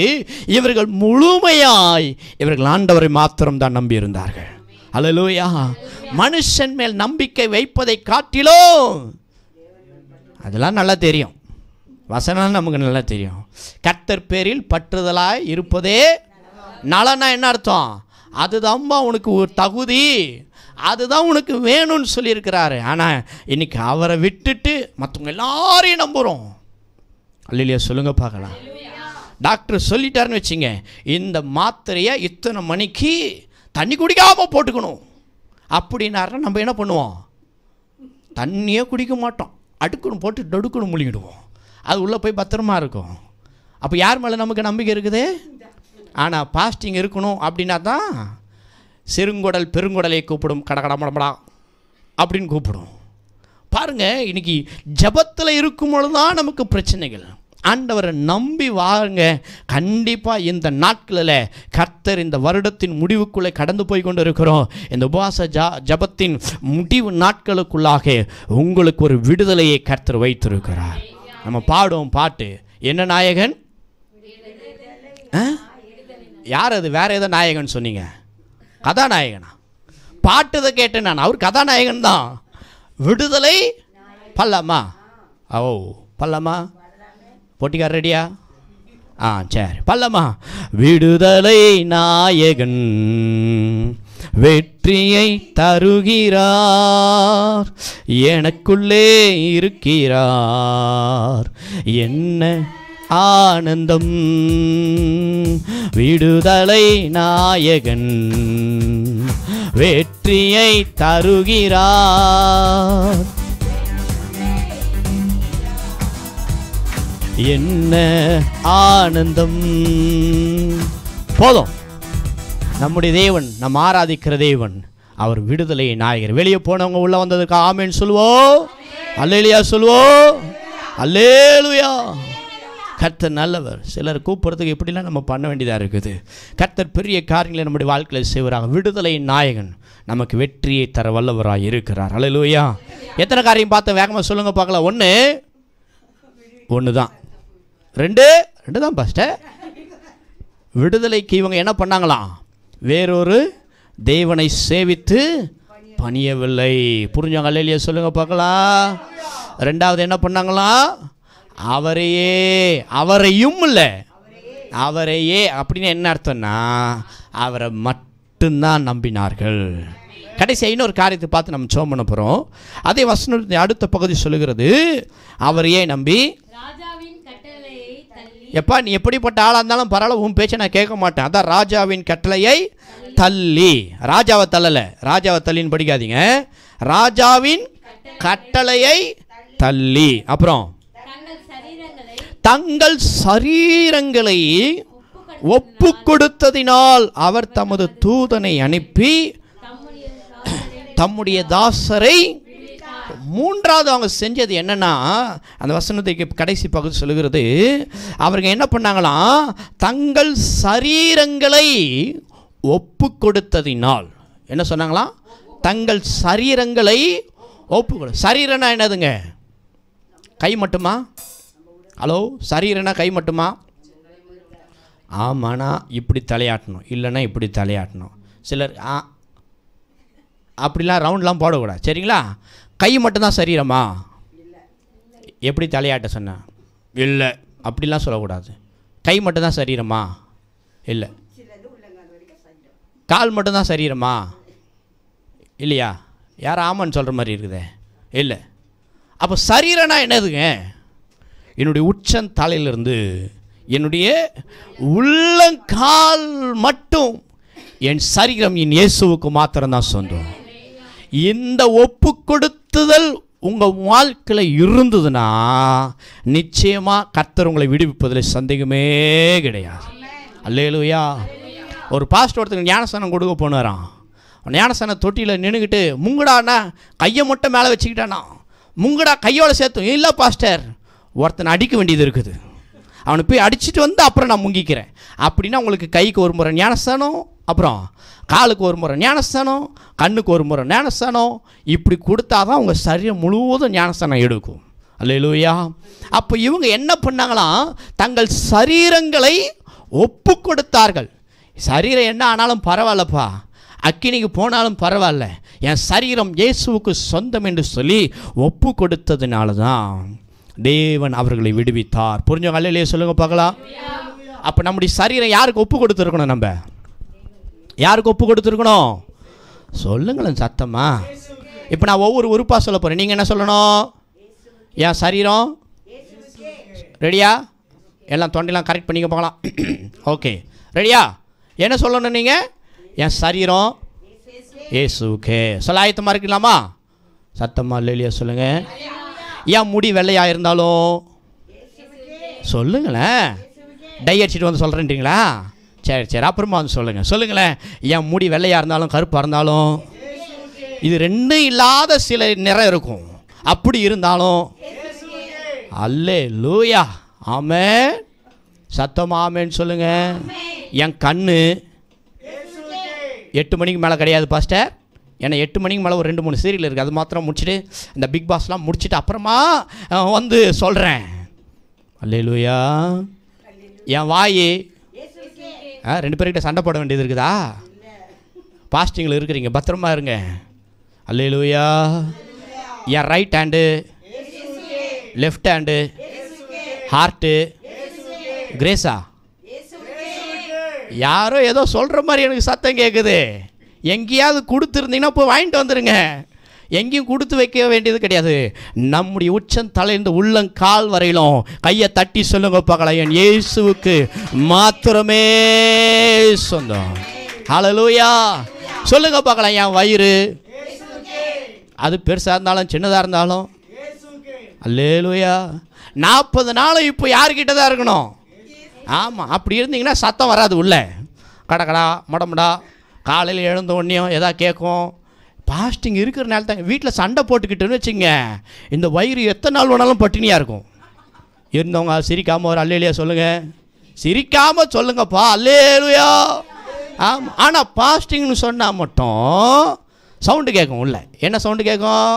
இவர்கள் முழுமையாய் இவர்கள் ஆண்டவரை மாத்திரம் தான் நம்பி இருந்தார்கள் அலலூயா மனுஷன் மேல் நம்பிக்கை வைப்பதை காட்டிலும் அதெல்லாம் நல்லா தெரியும் வசனம் நமக்கு நல்லா தெரியும் கத்தர் பேரில் பற்றுதலாய் இருப்பதே நலனா என்ன அர்த்தம் அதுதான்ப்பா உனக்கு ஒரு தகுதி அதுதான் உனக்கு வேணும்னு சொல்லியிருக்கிறாரு ஆனால் இன்றைக்கி அவரை விட்டுட்டு மற்றவங்க எல்லாரையும் நம்புகிறோம் அல்லையா சொல்லுங்கள் பார்க்கலாம் டாக்டர் சொல்லிட்டாருன்னு வச்சுங்க இந்த மாத்திரையை இத்தனை மணிக்கு தண்ணி குடிக்காமல் போட்டுக்கணும் அப்படின்னாருனா நம்ம என்ன பண்ணுவோம் தண்ணியே குடிக்க மாட்டோம் அடுக்கணும் போட்டு நடுக்கணும் முழுகிடுவோம் அது உள்ளே போய் பத்திரமா இருக்கும் அப்போ யார் மேலே நமக்கு நம்பிக்கை இருக்குது ஆனால் பாஸ்டிங் இருக்கணும் அப்படின்னா தான் சிறுங்குடல் பெருங்குடலை கூப்பிடும் கடகடமடமடா அப்படின்னு கூப்பிடும் பாருங்கள் இன்றைக்கி ஜபத்தில் இருக்கும் பொழுது தான் நமக்கு பிரச்சனைகள் ஆண்டவரை நம்பி வாருங்க கண்டிப்பாக இந்த நாட்களில் கர்த்தர் இந்த வருடத்தின் முடிவுக்குள்ளே கடந்து போய் கொண்டு இருக்கிறோம் இந்த உபவாச ஜா ஜபத்தின் முடிவு நாட்களுக்குள்ளாக உங்களுக்கு ஒரு விடுதலையை கர்த்தர் வைத்திருக்கிறார் நம்ம பாடுவோம் பாட்டு என்ன நாயகன் யார் அது வேறு எதை நாயகன் சொன்னீங்க கதாநாயகனா பாட்டு தான் கேட்டேன் நான் அவர் கதாநாயகன் தான் விடுதலை பல்லம்மா ஓ பல்லம்மா போட்டிக்கார் ரெடியா ஆ சரி பல்லம்மா விடுதலை நாயகன் வெற்றியை தருகிறார் எனக்குள்ளே இருக்கிறார் என்ன ஆனந்தம் விடுதலை நாயகன் வெற்றியை தருகிறார் என்ன ஆனந்தம் போதும் நம்முடைய தேவன் நம் ஆராதிக்கிற தேவன் அவர் விடுதலை நாயகர் வெளியே போனவங்க உள்ள வந்ததுக்கு ஆமேன்னு சொல்லுவோம் அல்லா சொல்லுவோம் அல்லேலுயா கர்த்தர் நல்லவர் சிலர் கூப்பிட்றதுக்கு இப்படிலாம் நம்ம பண்ண வேண்டியதாக இருக்குது கர்த்தர் பெரிய காரியங்களை நம்முடைய வாழ்க்கையில் செய்வாராக விடுதலை நாயகன் நமக்கு வெற்றியை தர வல்லவராக இருக்கிறார் அலையிலூயா எத்தனை காரியம் பார்த்து வேகமாக சொல்லுங்கள் பார்க்கலாம் ஒன்று ஒன்று தான் ரெண்டு ரெண்டு தான் ஃபஸ்ட்டு விடுதலைக்கு இவங்க என்ன பண்ணாங்களாம் வேறொரு தேவனை சேவித்து பணியவில்லை புரிஞ்சாங்க அல்லையா சொல்லுங்கள் பார்க்கலாம் ரெண்டாவது என்ன பண்ணாங்களாம் அவரையே அவரையும் இல்லை அவரையே அப்படின்னு என்ன அர்த்தம்னா அவரை மட்டும்தான் நம்பினார்கள் கடைசி இன்னொரு காரியத்தை பார்த்து நம்ம சோம் பண்ண போகிறோம் அதே வசனத்தின் அடுத்த பகுதி சொல்லுகிறது அவரையே நம்பி எப்பா நீ எப்படிப்பட்ட ஆளாக இருந்தாலும் பரவாயில்ல உன் பேச்சை நான் கேட்க மாட்டேன் அதான் ராஜாவின் கட்டளையை தள்ளி ராஜாவை தள்ளலை ராஜாவை தள்ளின்னு படிக்காதீங்க ராஜாவின் கட்டளையை தள்ளி அப்புறம் தங்கள் சரீரங்களை ஒப்பு கொடுத்ததினால் அவர் தமது தூதனை அனுப்பி தம்முடைய தாசரை மூன்றாவது அவங்க செஞ்சது என்னன்னா அந்த வசனத்துக்கு கடைசி பகுதி சொல்லுகிறது அவருங்க என்ன பண்ணாங்களாம் தங்கள் சரீரங்களை ஒப்பு கொடுத்ததினால் என்ன சொன்னாங்களாம் தங்கள் சரீரங்களை ஒப்பு சரீரம்னா என்னதுங்க கை மட்டுமா ஹலோ சரீரனா கை மட்டுமா ஆமாண்ணா இப்படி தலையாட்டணும் இல்லைன்னா இப்படி தலையாட்டணும் சிலர் ஆ அப்படிலாம் ரவுண்ட்லாம் போடக்கூடாது சரிங்களா கை மட்டும்தான் சரீரமா எப்படி தலையாட்ட சொன்னேன் இல்லை அப்படிலாம் சொல்லக்கூடாது கை மட்டும்தான் சரீரமா இல்லை கால் மட்டும்தான் சரீரமா இல்லையா யாரும் ஆமான்னு சொல்கிற மாதிரி இருக்குதே இல்லை அப்போ சரீரனா என்னதுங்க என்னுடைய உச்சன் தலையிலிருந்து என்னுடைய உள்ளங்கால் மட்டும் என் சரீரம் என் இயேசுவுக்கு மாத்திரம்தான் சொந்தம் இந்த ஒப்பு கொடுத்துதல் உங்கள் வாழ்க்கையில் இருந்ததுன்னா நிச்சயமாக கர்த்தர் உங்களை விடுவிப்பதில் சந்தேகமே கிடையாது அல்லேலுயா ஒரு பாஸ்ட் ஒருத்தர் ஞானசனம் கொடுக்க போனாரான் ஞானசன தொட்டியில் நின்றுக்கிட்டு முங்குடாண்ணா கையை மட்டும் மேலே வச்சுக்கிட்டானா முங்குடா கையோட சேர்த்தோம் இல்லை பாஸ்டர் ஒருத்தனை அடிக்க வேண்டியது இருக்குது அவனை போய் அடிச்சுட்டு வந்து அப்புறம் நான் முங்கிக்கிறேன் அப்படின்னா உங்களுக்கு கைக்கு ஒரு முறை ஞானஸ்தானம் அப்புறம் காலுக்கு ஒரு முறை ஞானஸ்தானம் கண்ணுக்கு ஒரு முறை ஞானஸ்தானம் இப்படி கொடுத்தா தான் உங்கள் சரீரம் முழுவதும் ஞானஸ்தானம் எடுக்கும் அல்லையா அப்போ இவங்க என்ன பண்ணாங்களாம் தங்கள் சரீரங்களை ஒப்பு கொடுத்தார்கள் சரீரம் என்ன ஆனாலும் பரவாயில்லப்பா அக்கினிக்கு போனாலும் பரவாயில்ல என் சரீரம் இயேசுவுக்கு சொந்தம் என்று சொல்லி ஒப்பு கொடுத்ததுனால தான் தேவன் அவர்களை விடுவித்தார் புரிஞ்சவங்க அல்லையே சொல்லுங்க பார்க்கலாம் அப்போ நம்முடைய சரீரம் யாருக்கு ஒப்பு கொடுத்துருக்கணும் நம்ம யாருக்கு ஒப்பு கொடுத்துருக்கணும் சொல்லுங்களேன் சத்தமா இப்போ நான் ஒவ்வொரு உறுப்பாக சொல்ல போகிறேன் நீங்கள் என்ன சொல்லணும் என் சரீரம் ரெடியா எல்லாம் தொண்டையெல்லாம் கரெக்ட் பண்ணிக்க போகலாம் ஓகே ரெடியா என்ன சொல்லணும் நீங்கள் என் சரீரம் ஏசுக்கே சொல்ல ஆயத்தமாக இருக்கலாமா சத்தமாக இல்லையா சொல்லுங்கள் ஏன் முடி வெள்ளையாக இருந்தாலும் சொல்லுங்களேன் டை அடிச்சுட்டு வந்து சொல்கிறேன்றீங்களா சரி சரி அப்புறமா வந்து சொல்லுங்கள் சொல்லுங்களேன் என் முடி வெள்ளையாக இருந்தாலும் கருப்பாக இருந்தாலும் இது ரெண்டும் இல்லாத சில நிறம் இருக்கும் அப்படி இருந்தாலும் அல்லே லூயா ஆமே சத்தம் ஆமேன்னு சொல்லுங்கள் என் கண்ணு எட்டு மணிக்கு மேலே கிடையாது பாஸ்டர் ஏன்னா எட்டு மணிக்கு மேலே ஒரு ரெண்டு மூணு சீரியல் இருக்குது அது மாத்திரம் முடிச்சுட்டு இந்த பிக் பாஸ்லாம் முடிச்சுட்டு அப்புறமா வந்து சொல்கிறேன் அல்லேலூயா என் வாய் ரெண்டு பேர்கிட்ட சண்டை போட வேண்டியது இருக்குதா பாஸ்டிங்கில் இருக்கிறீங்க பத்திரமா இருங்க அல்லேலூயா என் right hand left hand heart கிரேஸா யாரோ ஏதோ சொல்கிற மாதிரி எனக்கு சத்தம் கேட்குது எங்கேயாவது கொடுத்துருந்தீங்கன்னா போய் வாங்கிட்டு வந்துடுங்க எங்கேயும் கொடுத்து வைக்க வேண்டியது கிடையாது நம்முடைய உச்சம் தலைந்து உள்ளம் கால் வரையிலும் கையை தட்டி சொல்லுங்க பகலையன் இயேசுவுக்கு மாத்திரமே சொந்தம் ஹலலூயா சொல்லுங்க பார்க்கலாம் என் வயிறு அது பெருசாக இருந்தாலும் சின்னதாக இருந்தாலும் அல்லேலூயா நாற்பது நாளும் இப்போ யார்கிட்ட தான் இருக்கணும் ஆமாம் அப்படி இருந்தீங்கன்னா சத்தம் வராது உள்ளே கடக்கடா மடமடா காலையில் எழுந்த உடனேயும் எதா கேட்கும் பாஸ்டிங் இருக்கிறனால தான் வீட்டில் சண்டை போட்டுக்கிட்டுன்னு வச்சுங்க இந்த வயிறு எத்தனை நாள் வேணாலும் பட்டினியாக இருக்கும் இருந்தவங்க சிரிக்காமல் ஒரு அல்லையிலையா சொல்லுங்கள் சிரிக்காமல் சொல்லுங்கப்பா அல்லேலுயா ஆமாம் ஆனால் பாஸ்டிங்னு சொன்னால் மட்டும் சவுண்டு கேட்கும் உள்ள என்ன சவுண்டு கேட்கும்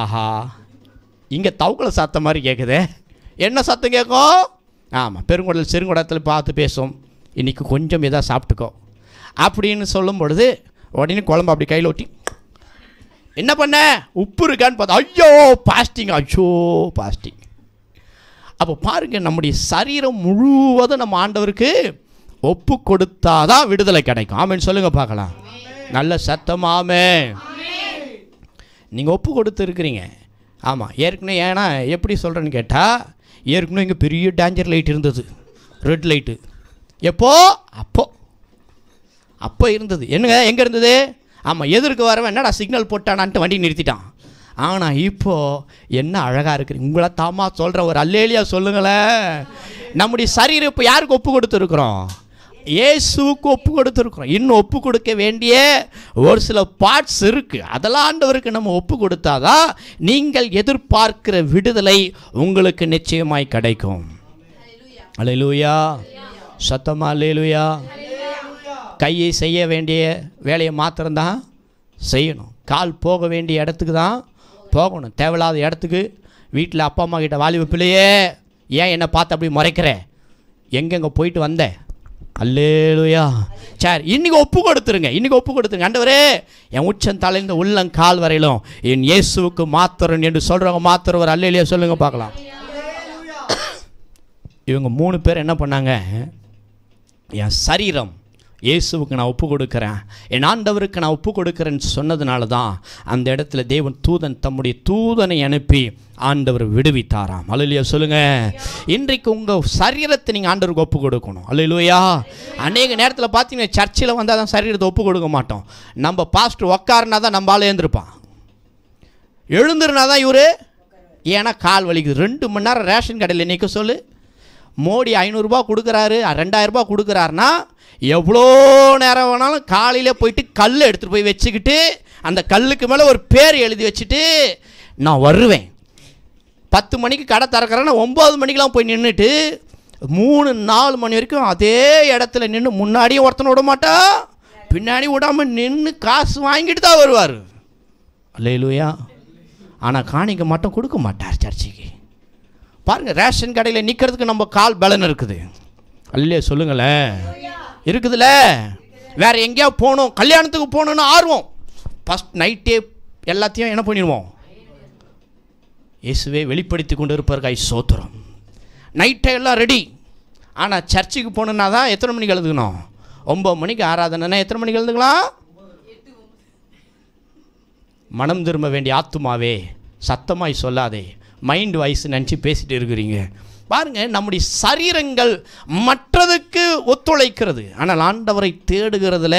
ஆஹா இங்கே தவுக்களை சத்தம் மாதிரி கேட்குது என்ன சத்தம் கேட்கும் ஆமாம் பெருங்குடல் சிறுங்குடத்தில் பார்த்து பேசும் இன்றைக்கி கொஞ்சம் இதாக சாப்பிட்டுக்கோ அப்படின்னு சொல்லும் பொழுது உடனே குழம்பு அப்படி கையில் ஒட்டி என்ன பண்ண உப்பு இருக்கான்னு பார்த்தா ஐயோ பாஸ்டிங் ஐயோ பாஸ்டிங் அப்போ பாருங்க நம்முடைய சரீரம் முழுவதும் நம்ம ஆண்டவருக்கு ஒப்பு கொடுத்தாதான் விடுதலை கிடைக்கும் ஆமேன்னு சொல்லுங்கள் பார்க்கலாம் நல்ல சத்தம் ஆமே நீங்கள் ஒப்பு கொடுத்துருக்குறீங்க ஆமாம் ஏற்கனவே ஏன்னா எப்படி சொல்கிறேன்னு கேட்டால் ஏற்கனவே இங்கே பெரிய டேஞ்சர் லைட் இருந்தது ரெட் லைட்டு எப்போ அப்போது அப்போ இருந்தது என்னங்க எங்கே இருந்தது ஆமாம் எதிர்க்கு வரவன் என்னடா சிக்னல் போட்டானான்ட்டு வண்டி நிறுத்திட்டான் ஆனால் இப்போது என்ன அழகாக இருக்குது உங்களை தாமா சொல்கிற ஒரு அல்லேலியாக சொல்லுங்களேன் நம்முடைய சரீரம் இப்போ யாருக்கு ஒப்பு கொடுத்துருக்குறோம் இயேசுக்கு ஒப்பு கொடுத்துருக்குறோம் இன்னும் ஒப்பு கொடுக்க வேண்டிய ஒரு சில பார்ட்ஸ் இருக்குது அதெல்லாம் ஆண்டவருக்கு நம்ம ஒப்பு கொடுத்தாதான் நீங்கள் எதிர்பார்க்கிற விடுதலை உங்களுக்கு நிச்சயமாய் கிடைக்கும் அலையிலூயா சத்தமா அலையிலூயா கையை செய்ய வேண்டிய வேலையை மாத்திரம்தான் செய்யணும் கால் போக வேண்டிய இடத்துக்கு தான் போகணும் தேவையில்லாத இடத்துக்கு வீட்டில் அப்பா அம்மா கிட்ட வாலிப பிள்ளையே ஏன் என்னை பார்த்து அப்படி முறைக்கிற எங்கெங்கே போயிட்டு வந்தேன் அல்லேலுயா சார் இன்றைக்கி ஒப்பு கொடுத்துருங்க இன்றைக்கி ஒப்பு கொடுத்துருங்க அண்டவரே என் உச்சம் தலைந்து உள்ளம் கால் வரையிலும் என் இயேசுவுக்கு மாத்திரன் என்று சொல்கிறவங்க மாத்திரவர் அல்லையிலையா சொல்லுங்கள் பார்க்கலாம் இவங்க மூணு பேர் என்ன பண்ணாங்க என் சரீரம் இயேசுவுக்கு நான் ஒப்பு கொடுக்குறேன் என் ஆண்டவருக்கு நான் ஒப்பு கொடுக்குறேன்னு சொன்னதுனால தான் அந்த இடத்துல தேவன் தூதன் தம்முடைய தூதனை அனுப்பி ஆண்டவர் விடுவித்தாராம் அலையிலையா சொல்லுங்க இன்றைக்கு உங்கள் சரீரத்தை நீங்கள் ஆண்டவருக்கு ஒப்பு கொடுக்கணும் அலையிலுயா அநேக நேரத்தில் பார்த்தீங்கன்னா சர்ச்சில் வந்தால் தான் சரீரத்தை ஒப்பு கொடுக்க மாட்டோம் நம்ம பாஸ்ட் உக்காருனா தான் நம்ம ஆள் எழுந்திருப்பான் எழுந்துருனா தான் இவர் ஏன்னா கால் வலிக்குது ரெண்டு மணி நேரம் ரேஷன் கடையில் நிற்க சொல்லு மோடி ஐநூறுரூபா கொடுக்குறாரு ரெண்டாயிரரூபா கொடுக்குறாருனா எவ்வளோ நேரம் வேணாலும் காலையில் போயிட்டு கல் எடுத்துகிட்டு போய் வச்சுக்கிட்டு அந்த கல்லுக்கு மேலே ஒரு பேர் எழுதி வச்சுட்டு நான் வருவேன் பத்து மணிக்கு கடை திறக்கிறேன்னா ஒம்பது மணிக்கெலாம் போய் நின்றுட்டு மூணு நாலு மணி வரைக்கும் அதே இடத்துல நின்று முன்னாடியும் ஒருத்தனை விட மாட்டா பின்னாடி விடாமல் நின்று காசு வாங்கிட்டு தான் வருவார் இல்லையிலுயா ஆனால் காணிக்க மட்டும் கொடுக்க மாட்டார் சர்ச்சைக்கு பாருங்கள் ரேஷன் கடையில் நிற்கிறதுக்கு நம்ம கால் பலன் இருக்குது அல்லையே சொல்லுங்களேன் இருக்குதுல்ல வேறு எங்கேயா போகணும் கல்யாணத்துக்கு போகணுன்னு ஆர்வம் ஃபஸ்ட் நைட்டே எல்லாத்தையும் என்ன பண்ணிடுவோம் இயேசுவே வெளிப்படுத்தி கொண்டு இருப்பார் கை சோத்திரம் நைட்டே எல்லாம் ரெடி ஆனால் சர்ச்சுக்கு போகணுன்னா தான் எத்தனை மணிக்கு எழுதுக்கணும் ஒம்பது மணிக்கு ஆராதனைனா எத்தனை மணிக்கு எழுதுக்கலாம் மனம் திரும்ப வேண்டிய ஆத்துமாவே சத்தமாய் சொல்லாதே மைண்ட் வாய்ஸ் நினச்சி பேசிகிட்டு இருக்கிறீங்க பாருங்கள் நம்முடைய சரீரங்கள் மற்றதுக்கு ஒத்துழைக்கிறது ஆனால் ஆண்டவரை தேடுகிறதுல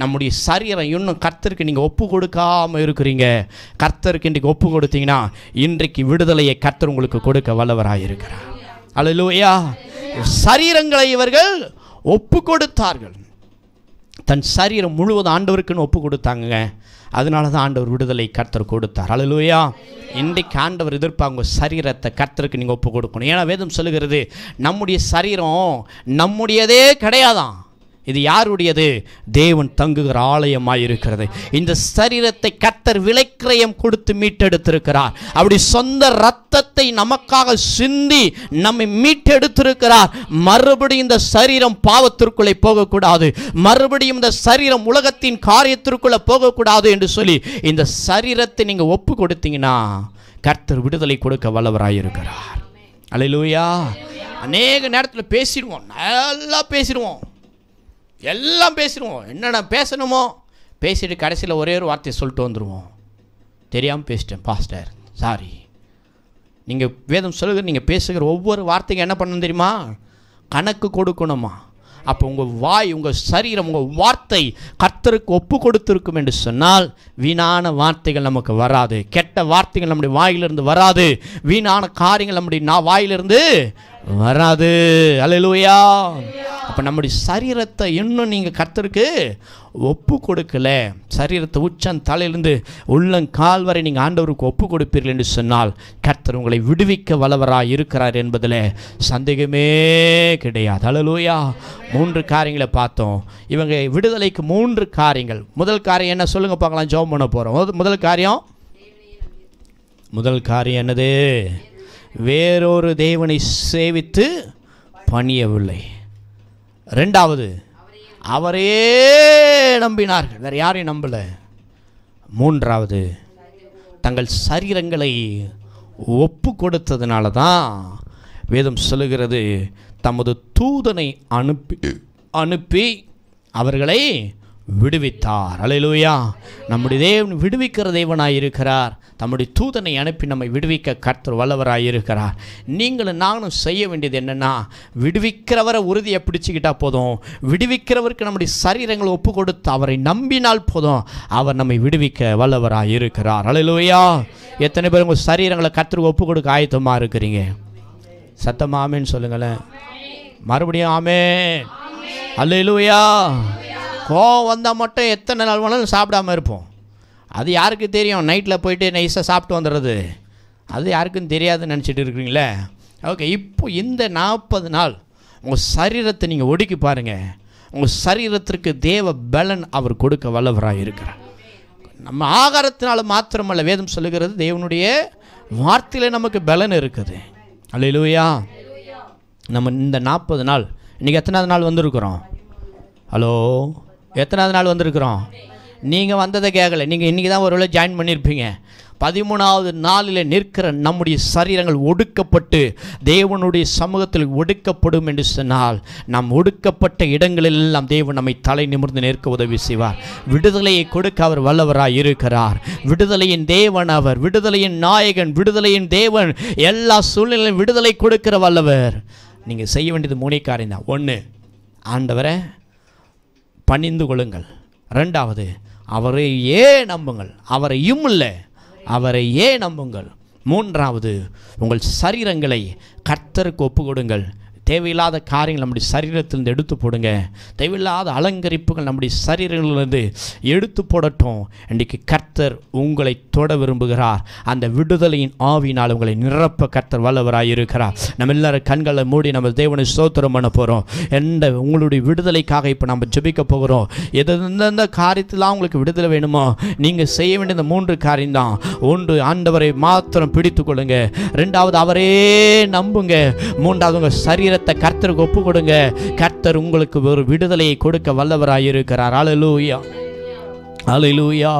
நம்முடைய சரீரம் இன்னும் கர்த்தருக்கு நீங்கள் ஒப்பு கொடுக்காமல் இருக்கிறீங்க கர்த்தருக்கு இன்றைக்கு ஒப்பு கொடுத்தீங்கன்னா இன்றைக்கு விடுதலையை கர்த்தர் உங்களுக்கு கொடுக்க வல்லவராக இருக்கிறார் அழலுவையா சரீரங்களை இவர்கள் ஒப்பு கொடுத்தார்கள் தன் சரீரம் முழுவதும் ஆண்டவருக்குன்னு ஒப்பு கொடுத்தாங்க அதனால தான் ஆண்டவர் விடுதலை கர்த்தர் கொடுத்தார் அழலுயா இன்றைக்கு ஆண்டவர் எதிர்ப்பு அவங்க சரீரத்தை கர்த்தருக்கு நீங்கள் ஒப்பு கொடுக்கணும் ஏன்னா வேதம் சொல்லுகிறது நம்முடைய சரீரம் நம்முடையதே கிடையாதான் இது யாருடையது தேவன் தங்குகிற ஆலயமாக இருக்கிறது இந்த சரீரத்தை கத்தர் விலைக்கிரயம் கொடுத்து மீட்டெடுத்திருக்கிறார் அப்படி சொந்த ரத்தத்தை நமக்காக சிந்தி நம்மை மீட்டெடுத்திருக்கிறார் மறுபடியும் இந்த சரீரம் பாவத்திற்குள்ளே போகக்கூடாது மறுபடியும் இந்த சரீரம் உலகத்தின் காரியத்திற்குள்ளே போகக்கூடாது என்று சொல்லி இந்த சரீரத்தை நீங்கள் ஒப்பு கொடுத்தீங்கன்னா கர்த்தர் விடுதலை கொடுக்க வல்லவராயிருக்கிறார் அலையிலூயா அநேக நேரத்தில் பேசிடுவோம் நல்லா பேசிடுவோம் எல்லாம் பேசிடுவோம் என்னென்ன பேசணுமோ பேசிட்டு கடைசியில் ஒரே ஒரு வார்த்தையை சொல்லிட்டு வந்துடுவோம் தெரியாமல் பேசிட்டேன் பாஸ்டர் சாரி நீங்கள் வேதம் சொல்லுகிற நீங்கள் பேசுகிற ஒவ்வொரு வார்த்தைக்கு என்ன பண்ணணும் தெரியுமா கணக்கு கொடுக்கணுமா அப்போ உங்கள் வாய் உங்கள் சரீரம் உங்கள் வார்த்தை கர்த்தருக்கு ஒப்பு கொடுத்துருக்கும் என்று சொன்னால் வீணான வார்த்தைகள் நமக்கு வராது கெட்ட வார்த்தைகள் நம்முடைய வாயிலிருந்து வராது வீணான காரியங்கள் நம்முடைய நான் வாயிலிருந்து வராது அலையிலுவையா அப்போ நம்முடைய சரீரத்தை இன்னும் நீங்கள் கத்தருக்கு ஒப்பு கொடுக்கல சரீரத்தை உச்சம் தலையிலிருந்து கால் வரை நீங்கள் ஆண்டவருக்கு ஒப்பு கொடுப்பீர்கள் என்று சொன்னால் கர்த்தர் உங்களை விடுவிக்க வல்லவராக இருக்கிறார் என்பதில் சந்தேகமே கிடையாது அழலூயா மூன்று காரியங்களை பார்த்தோம் இவங்க விடுதலைக்கு மூன்று காரியங்கள் முதல் காரியம் என்ன சொல்லுங்கள் பார்க்கலாம் ஜோம் பண்ண போகிறோம் முதல் காரியம் முதல் காரியம் என்னது வேறொரு தேவனை சேவித்து பணியவில்லை ரெண்டாவது அவரையே நம்பினார்கள் வேறு யாரையும் நம்பலை மூன்றாவது தங்கள் சரீரங்களை ஒப்பு கொடுத்ததுனால தான் வேதம் சொல்லுகிறது தமது தூதனை அனுப்பி அனுப்பி அவர்களை விடுவித்தார் அலையிலூயா நம்முடைய தேவன் விடுவிக்கிற இருக்கிறார் தம்முடைய தூதனை அனுப்பி நம்மை விடுவிக்க கர்த்தர் இருக்கிறார் நீங்களும் நானும் செய்ய வேண்டியது என்னென்னா விடுவிக்கிறவரை உறுதியை பிடிச்சிக்கிட்டால் போதும் விடுவிக்கிறவருக்கு நம்முடைய சரீரங்களை ஒப்பு கொடுத்து அவரை நம்பினால் போதும் அவர் நம்மை விடுவிக்க வல்லவராக இருக்கிறார் அலையிலூயா எத்தனை பேர் உங்கள் சரீரங்களை கர்த்தருக்கு ஒப்பு கொடுக்க ஆயத்தமாக இருக்கிறீங்க சத்தமாமேன்னு ஆமேன்னு சொல்லுங்களேன் மறுபடியும் ஆமே அல்லையிலூயா கோவம் வந்தால் மட்டும் எத்தனை நாள் வேணாலும் சாப்பிடாமல் இருப்போம் அது யாருக்கு தெரியும் நைட்டில் போயிட்டு நைஸாக சாப்பிட்டு வந்துடுறது அது யாருக்கும் தெரியாதுன்னு நினச்சிட்டு இருக்கிறீங்களே ஓகே இப்போ இந்த நாற்பது நாள் உங்கள் சரீரத்தை நீங்கள் ஒடுக்கி பாருங்கள் உங்கள் சரீரத்திற்கு தேவ பலன் அவர் கொடுக்க வல்லவராக இருக்கிறார் நம்ம ஆகாரத்தினால் மாத்திரமல்ல வேதம் சொல்லுகிறது தேவனுடைய வார்த்தையில் நமக்கு பலன் இருக்குது அலையிலுவையா நம்ம இந்த நாற்பது நாள் இன்றைக்கி எத்தனாவது நாள் வந்திருக்கிறோம் ஹலோ எத்தனாவது நாள் வந்திருக்கிறோம் நீங்கள் வந்ததை கேட்கல நீங்கள் இன்றைக்கி தான் ஒரு வேளை ஜாயின் பண்ணியிருப்பீங்க பதிமூணாவது நாளில் நிற்கிற நம்முடைய சரீரங்கள் ஒடுக்கப்பட்டு தேவனுடைய சமூகத்தில் ஒடுக்கப்படும் என்று சொன்னால் நம் ஒடுக்கப்பட்ட இடங்களிலெல்லாம் தேவன் நம்மை தலை நிமிர்ந்து நிற்க உதவி செய்வார் விடுதலையை கொடுக்க அவர் வல்லவராக இருக்கிறார் விடுதலையின் தேவன் அவர் விடுதலையின் நாயகன் விடுதலையின் தேவன் எல்லா சூழ்நிலையும் விடுதலை கொடுக்கிற வல்லவர் நீங்கள் செய்ய வேண்டியது மூணே காரியம் தான் ஒன்று ஆண்டவரை பணிந்து கொள்ளுங்கள் ரெண்டாவது அவரையே நம்புங்கள் அவரையும் இல்லை அவரை நம்புங்கள் மூன்றாவது உங்கள் சரீரங்களை கர்த்தருக்கு ஒப்பு கொடுங்கள் தேவையில்லாத காரியங்கள் நம்முடைய சரீரத்திலிருந்து எடுத்து போடுங்க தேவையில்லாத அலங்கரிப்புகள் நம்முடைய சரீரங்களிலிருந்து எடுத்து போடட்டும் இன்றைக்கு கர்த்தர் உங்களை தொட விரும்புகிறார் அந்த விடுதலையின் ஆவினால் உங்களை நிரப்ப கர்த்தர் வல்லவராக இருக்கிறார் நம்ம எல்லாரும் கண்களை மூடி நம்ம தேவனை சோத்திரம் பண்ண போகிறோம் எந்த உங்களுடைய விடுதலைக்காக இப்போ நம்ம ஜபிக்க போகிறோம் எந்தெந்த காரியத்தில் உங்களுக்கு விடுதலை வேணுமோ நீங்கள் செய்ய வேண்டிய இந்த மூன்று காரியம்தான் ஒன்று ஆண்டவரை மாத்திரம் பிடித்து கொள்ளுங்க ரெண்டாவது அவரே நம்புங்க மூன்றாவது உங்கள் சரீர சரீரத்தை கர்த்தருக்கு ஒப்பு கொடுங்க கர்த்தர் உங்களுக்கு ஒரு விடுதலையை கொடுக்க வல்லவராயிருக்கிறார் அழலூயா ஹாலலூயா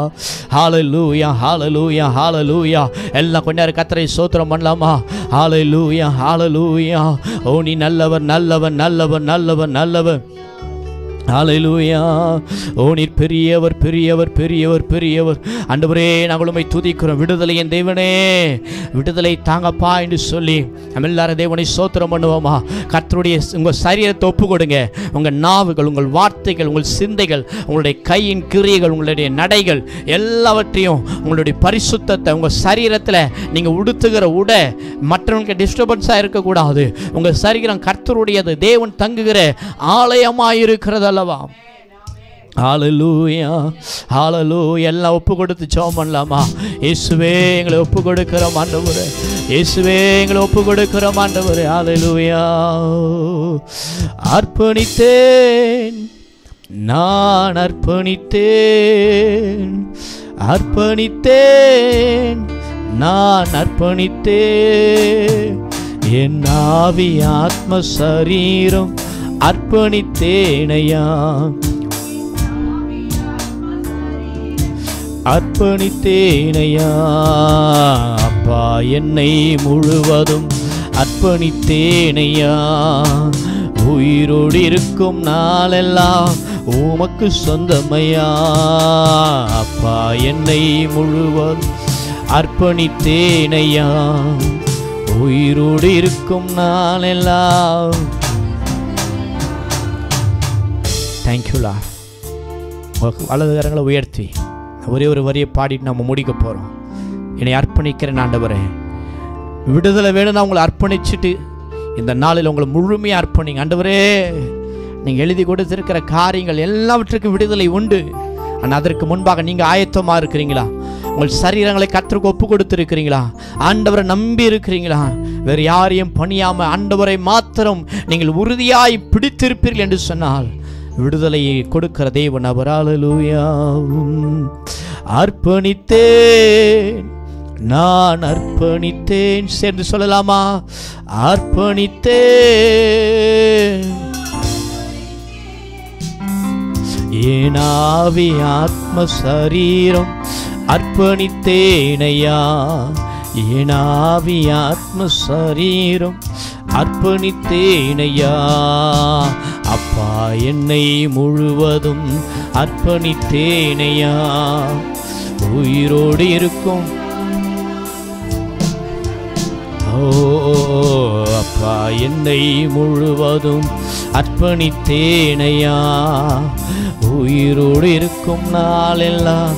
ஹாலலூயா ஹாலலூயா ஹாலலூயா எல்லாம் கொஞ்ச நேரம் கத்தரை சோத்திரம் பண்ணலாமா ஹாலலூயா ஹாலலூயா ஓ நீ நல்லவன் நல்லவன் நல்லவன் நல்லவன் நல்லவன் ஹாலலூயா ஓ நீ பெரியவர் பெரியவர் பெரியவர் பெரியவர் அன்றுவரே நாங்கள் உண்மை துதிக்கிறோம் விடுதலையின் தேவனே விடுதலை தாங்கப்பா என்று சொல்லி நம்ம எல்லாரும் தேவனை சோத்திரம் பண்ணுவோமா கர்த்தருடைய உங்கள் சரீரத்தை ஒப்பு கொடுங்க உங்கள் நாவுகள் உங்கள் வார்த்தைகள் உங்கள் சிந்தைகள் உங்களுடைய கையின் கிரியைகள் உங்களுடைய நடைகள் எல்லாவற்றையும் உங்களுடைய பரிசுத்தத்தை உங்கள் சரீரத்தில் நீங்கள் உடுத்துகிற உடை மற்றவங்களுக்கு டிஸ்டர்பன்ஸாக இருக்கக்கூடாது உங்கள் சரீரம் கர்த்தருடையது தேவன் தங்குகிற ஆலயமாக இருக்கிறது அல்லவா ஆலலூயா ஆலலூ எல்லாம் ஒப்பு கொடுத்து ஜோம் பண்ணலாமா இயேசுவே எங்களை ஒப்பு கொடுக்கிறோம் ஆண்டவர் இயேசுவே எங்களை ஒப்பு கொடுக்கிறோம் ஆண்டவர் ஆலலூயா அர்ப்பணித்தேன் நான் அர்ப்பணித்தேன் அர்ப்பணித்தேன் நான் அர்ப்பணித்தேன் என் ஆவி ஆத்ம சரீரம் அர்ப்பணித்தேனையா அர்ப்பணித்தேனையா அப்பா என்னை முழுவதும் அர்ப்பணித்தேனையா உயிரோடு இருக்கும் நாளெல்லாம் உமக்கு சொந்தமையா அப்பா என்னை முழுவதும் அர்ப்பணித்தேனையா உயிரோடு இருக்கும் நாளெல்லாம் தேங்க்யூலா உலக கரங்களை உயர்த்தி ஒரே ஒரு வரியை பாடிட்டு நம்ம முடிக்க போகிறோம் என்னை அர்ப்பணிக்கிறேன் ஆண்டவரே விடுதலை வேணும் நான் உங்களை அர்ப்பணிச்சுட்டு இந்த நாளில் உங்களை முழுமையாக அர்ப்பணிங்க ஆண்டவரே நீங்கள் எழுதி கொடுத்துருக்கிற காரியங்கள் எல்லாவற்றுக்கும் விடுதலை உண்டு ஆனால் அதற்கு முன்பாக நீங்கள் ஆயத்தமாக இருக்கிறீங்களா உங்கள் சரீரங்களை கற்றுக்கு ஒப்பு கொடுத்துருக்கிறீங்களா ஆண்டவரை நம்பி இருக்கிறீங்களா வேறு யாரையும் பணியாமல் ஆண்டவரை மாத்திரம் நீங்கள் உறுதியாய் பிடித்திருப்பீர்கள் என்று சொன்னால் விடுதலையை கொடுக்கிற தெய்வ அவர் அர்ப்பணித்தேன் நான் அர்ப்பணித்தேன் சேர்ந்து சொல்லலாமா அர்ப்பணித்தேன் ஏனாவி ஆத்ம சரீரம் அர்ப்பணித்தேனையா ஏனாவி ஆத்ம சரீரம் அர்ப்பணித்தேனையா அப்பா என்னை முழுவதும் அர்ப்பணித்தேனையா உயிரோடு இருக்கும் ஓ அப்பா என்னை முழுவதும் அர்ப்பணித்தேனையா உயிரோடு இருக்கும் நாளெல்லாம்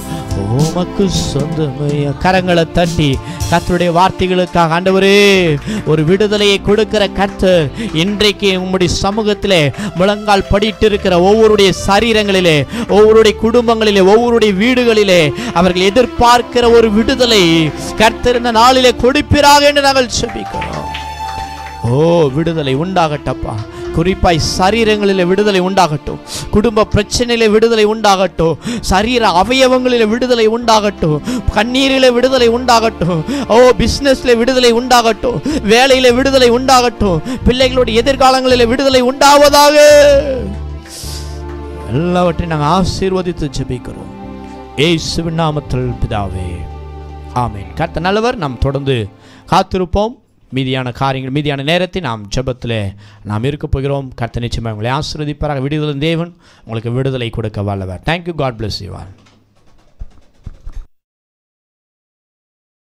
உமக்கு சொந்தமையா கரங்களை தட்டி கத்தருடைய வார்த்தைகளுக்காக ஆண்டவரே ஒரு விடுதலையை கொடுக்கிற கத்து இன்றைக்கு உங்களுடைய சமூகத்திலே முழங்கால் படிட்டு இருக்கிற ஒவ்வொருடைய சரீரங்களிலே ஒவ்வொருடைய குடும்பங்களிலே ஒவ்வொருடைய வீடுகளிலே அவர்கள் எதிர்பார்க்கிற ஒரு விடுதலை கர்த்தர் நாளிலே கொடுப்பிறாக என்று நாங்கள் சொல்லிக்கிறோம் ஓ விடுதலை உண்டாகட்டப்பா குறிப்பாய் சரீரங்களில் விடுதலை உண்டாகட்டும் குடும்ப பிரச்சனையில விடுதலை உண்டாகட்டும் சரீர அவயவங்களில் விடுதலை உண்டாகட்டும் கண்ணீரில் விடுதலை உண்டாகட்டும் ஓ பிஸ்னஸ்ல விடுதலை உண்டாகட்டும் வேலையில் விடுதலை உண்டாகட்டும் பிள்ளைகளுடைய எதிர்காலங்களில் விடுதலை உண்டாவதாக எல்லாவற்றையும் நாங்கள் ஆசீர்வதித்து ஜெபிக்கிறோம் ஏசுவின் நாமத்தில் பிதாவே ஆமீன் கர்த்த நல்லவர் நாம் தொடர்ந்து காத்திருப்போம் மீதியான காரியங்கள் மீதியான நேரத்தை நாம் ஜபத்தில் நாம் இருக்க போகிறோம் கர்த்த நிச்சயமாக உங்களை ஆசிர்வதிப்பாராக விடுதலை தேவன் உங்களுக்கு விடுதலை கொடுக்க வல்லவர் தேங்க்யூ காட் பிளஸ் யூ வாழ்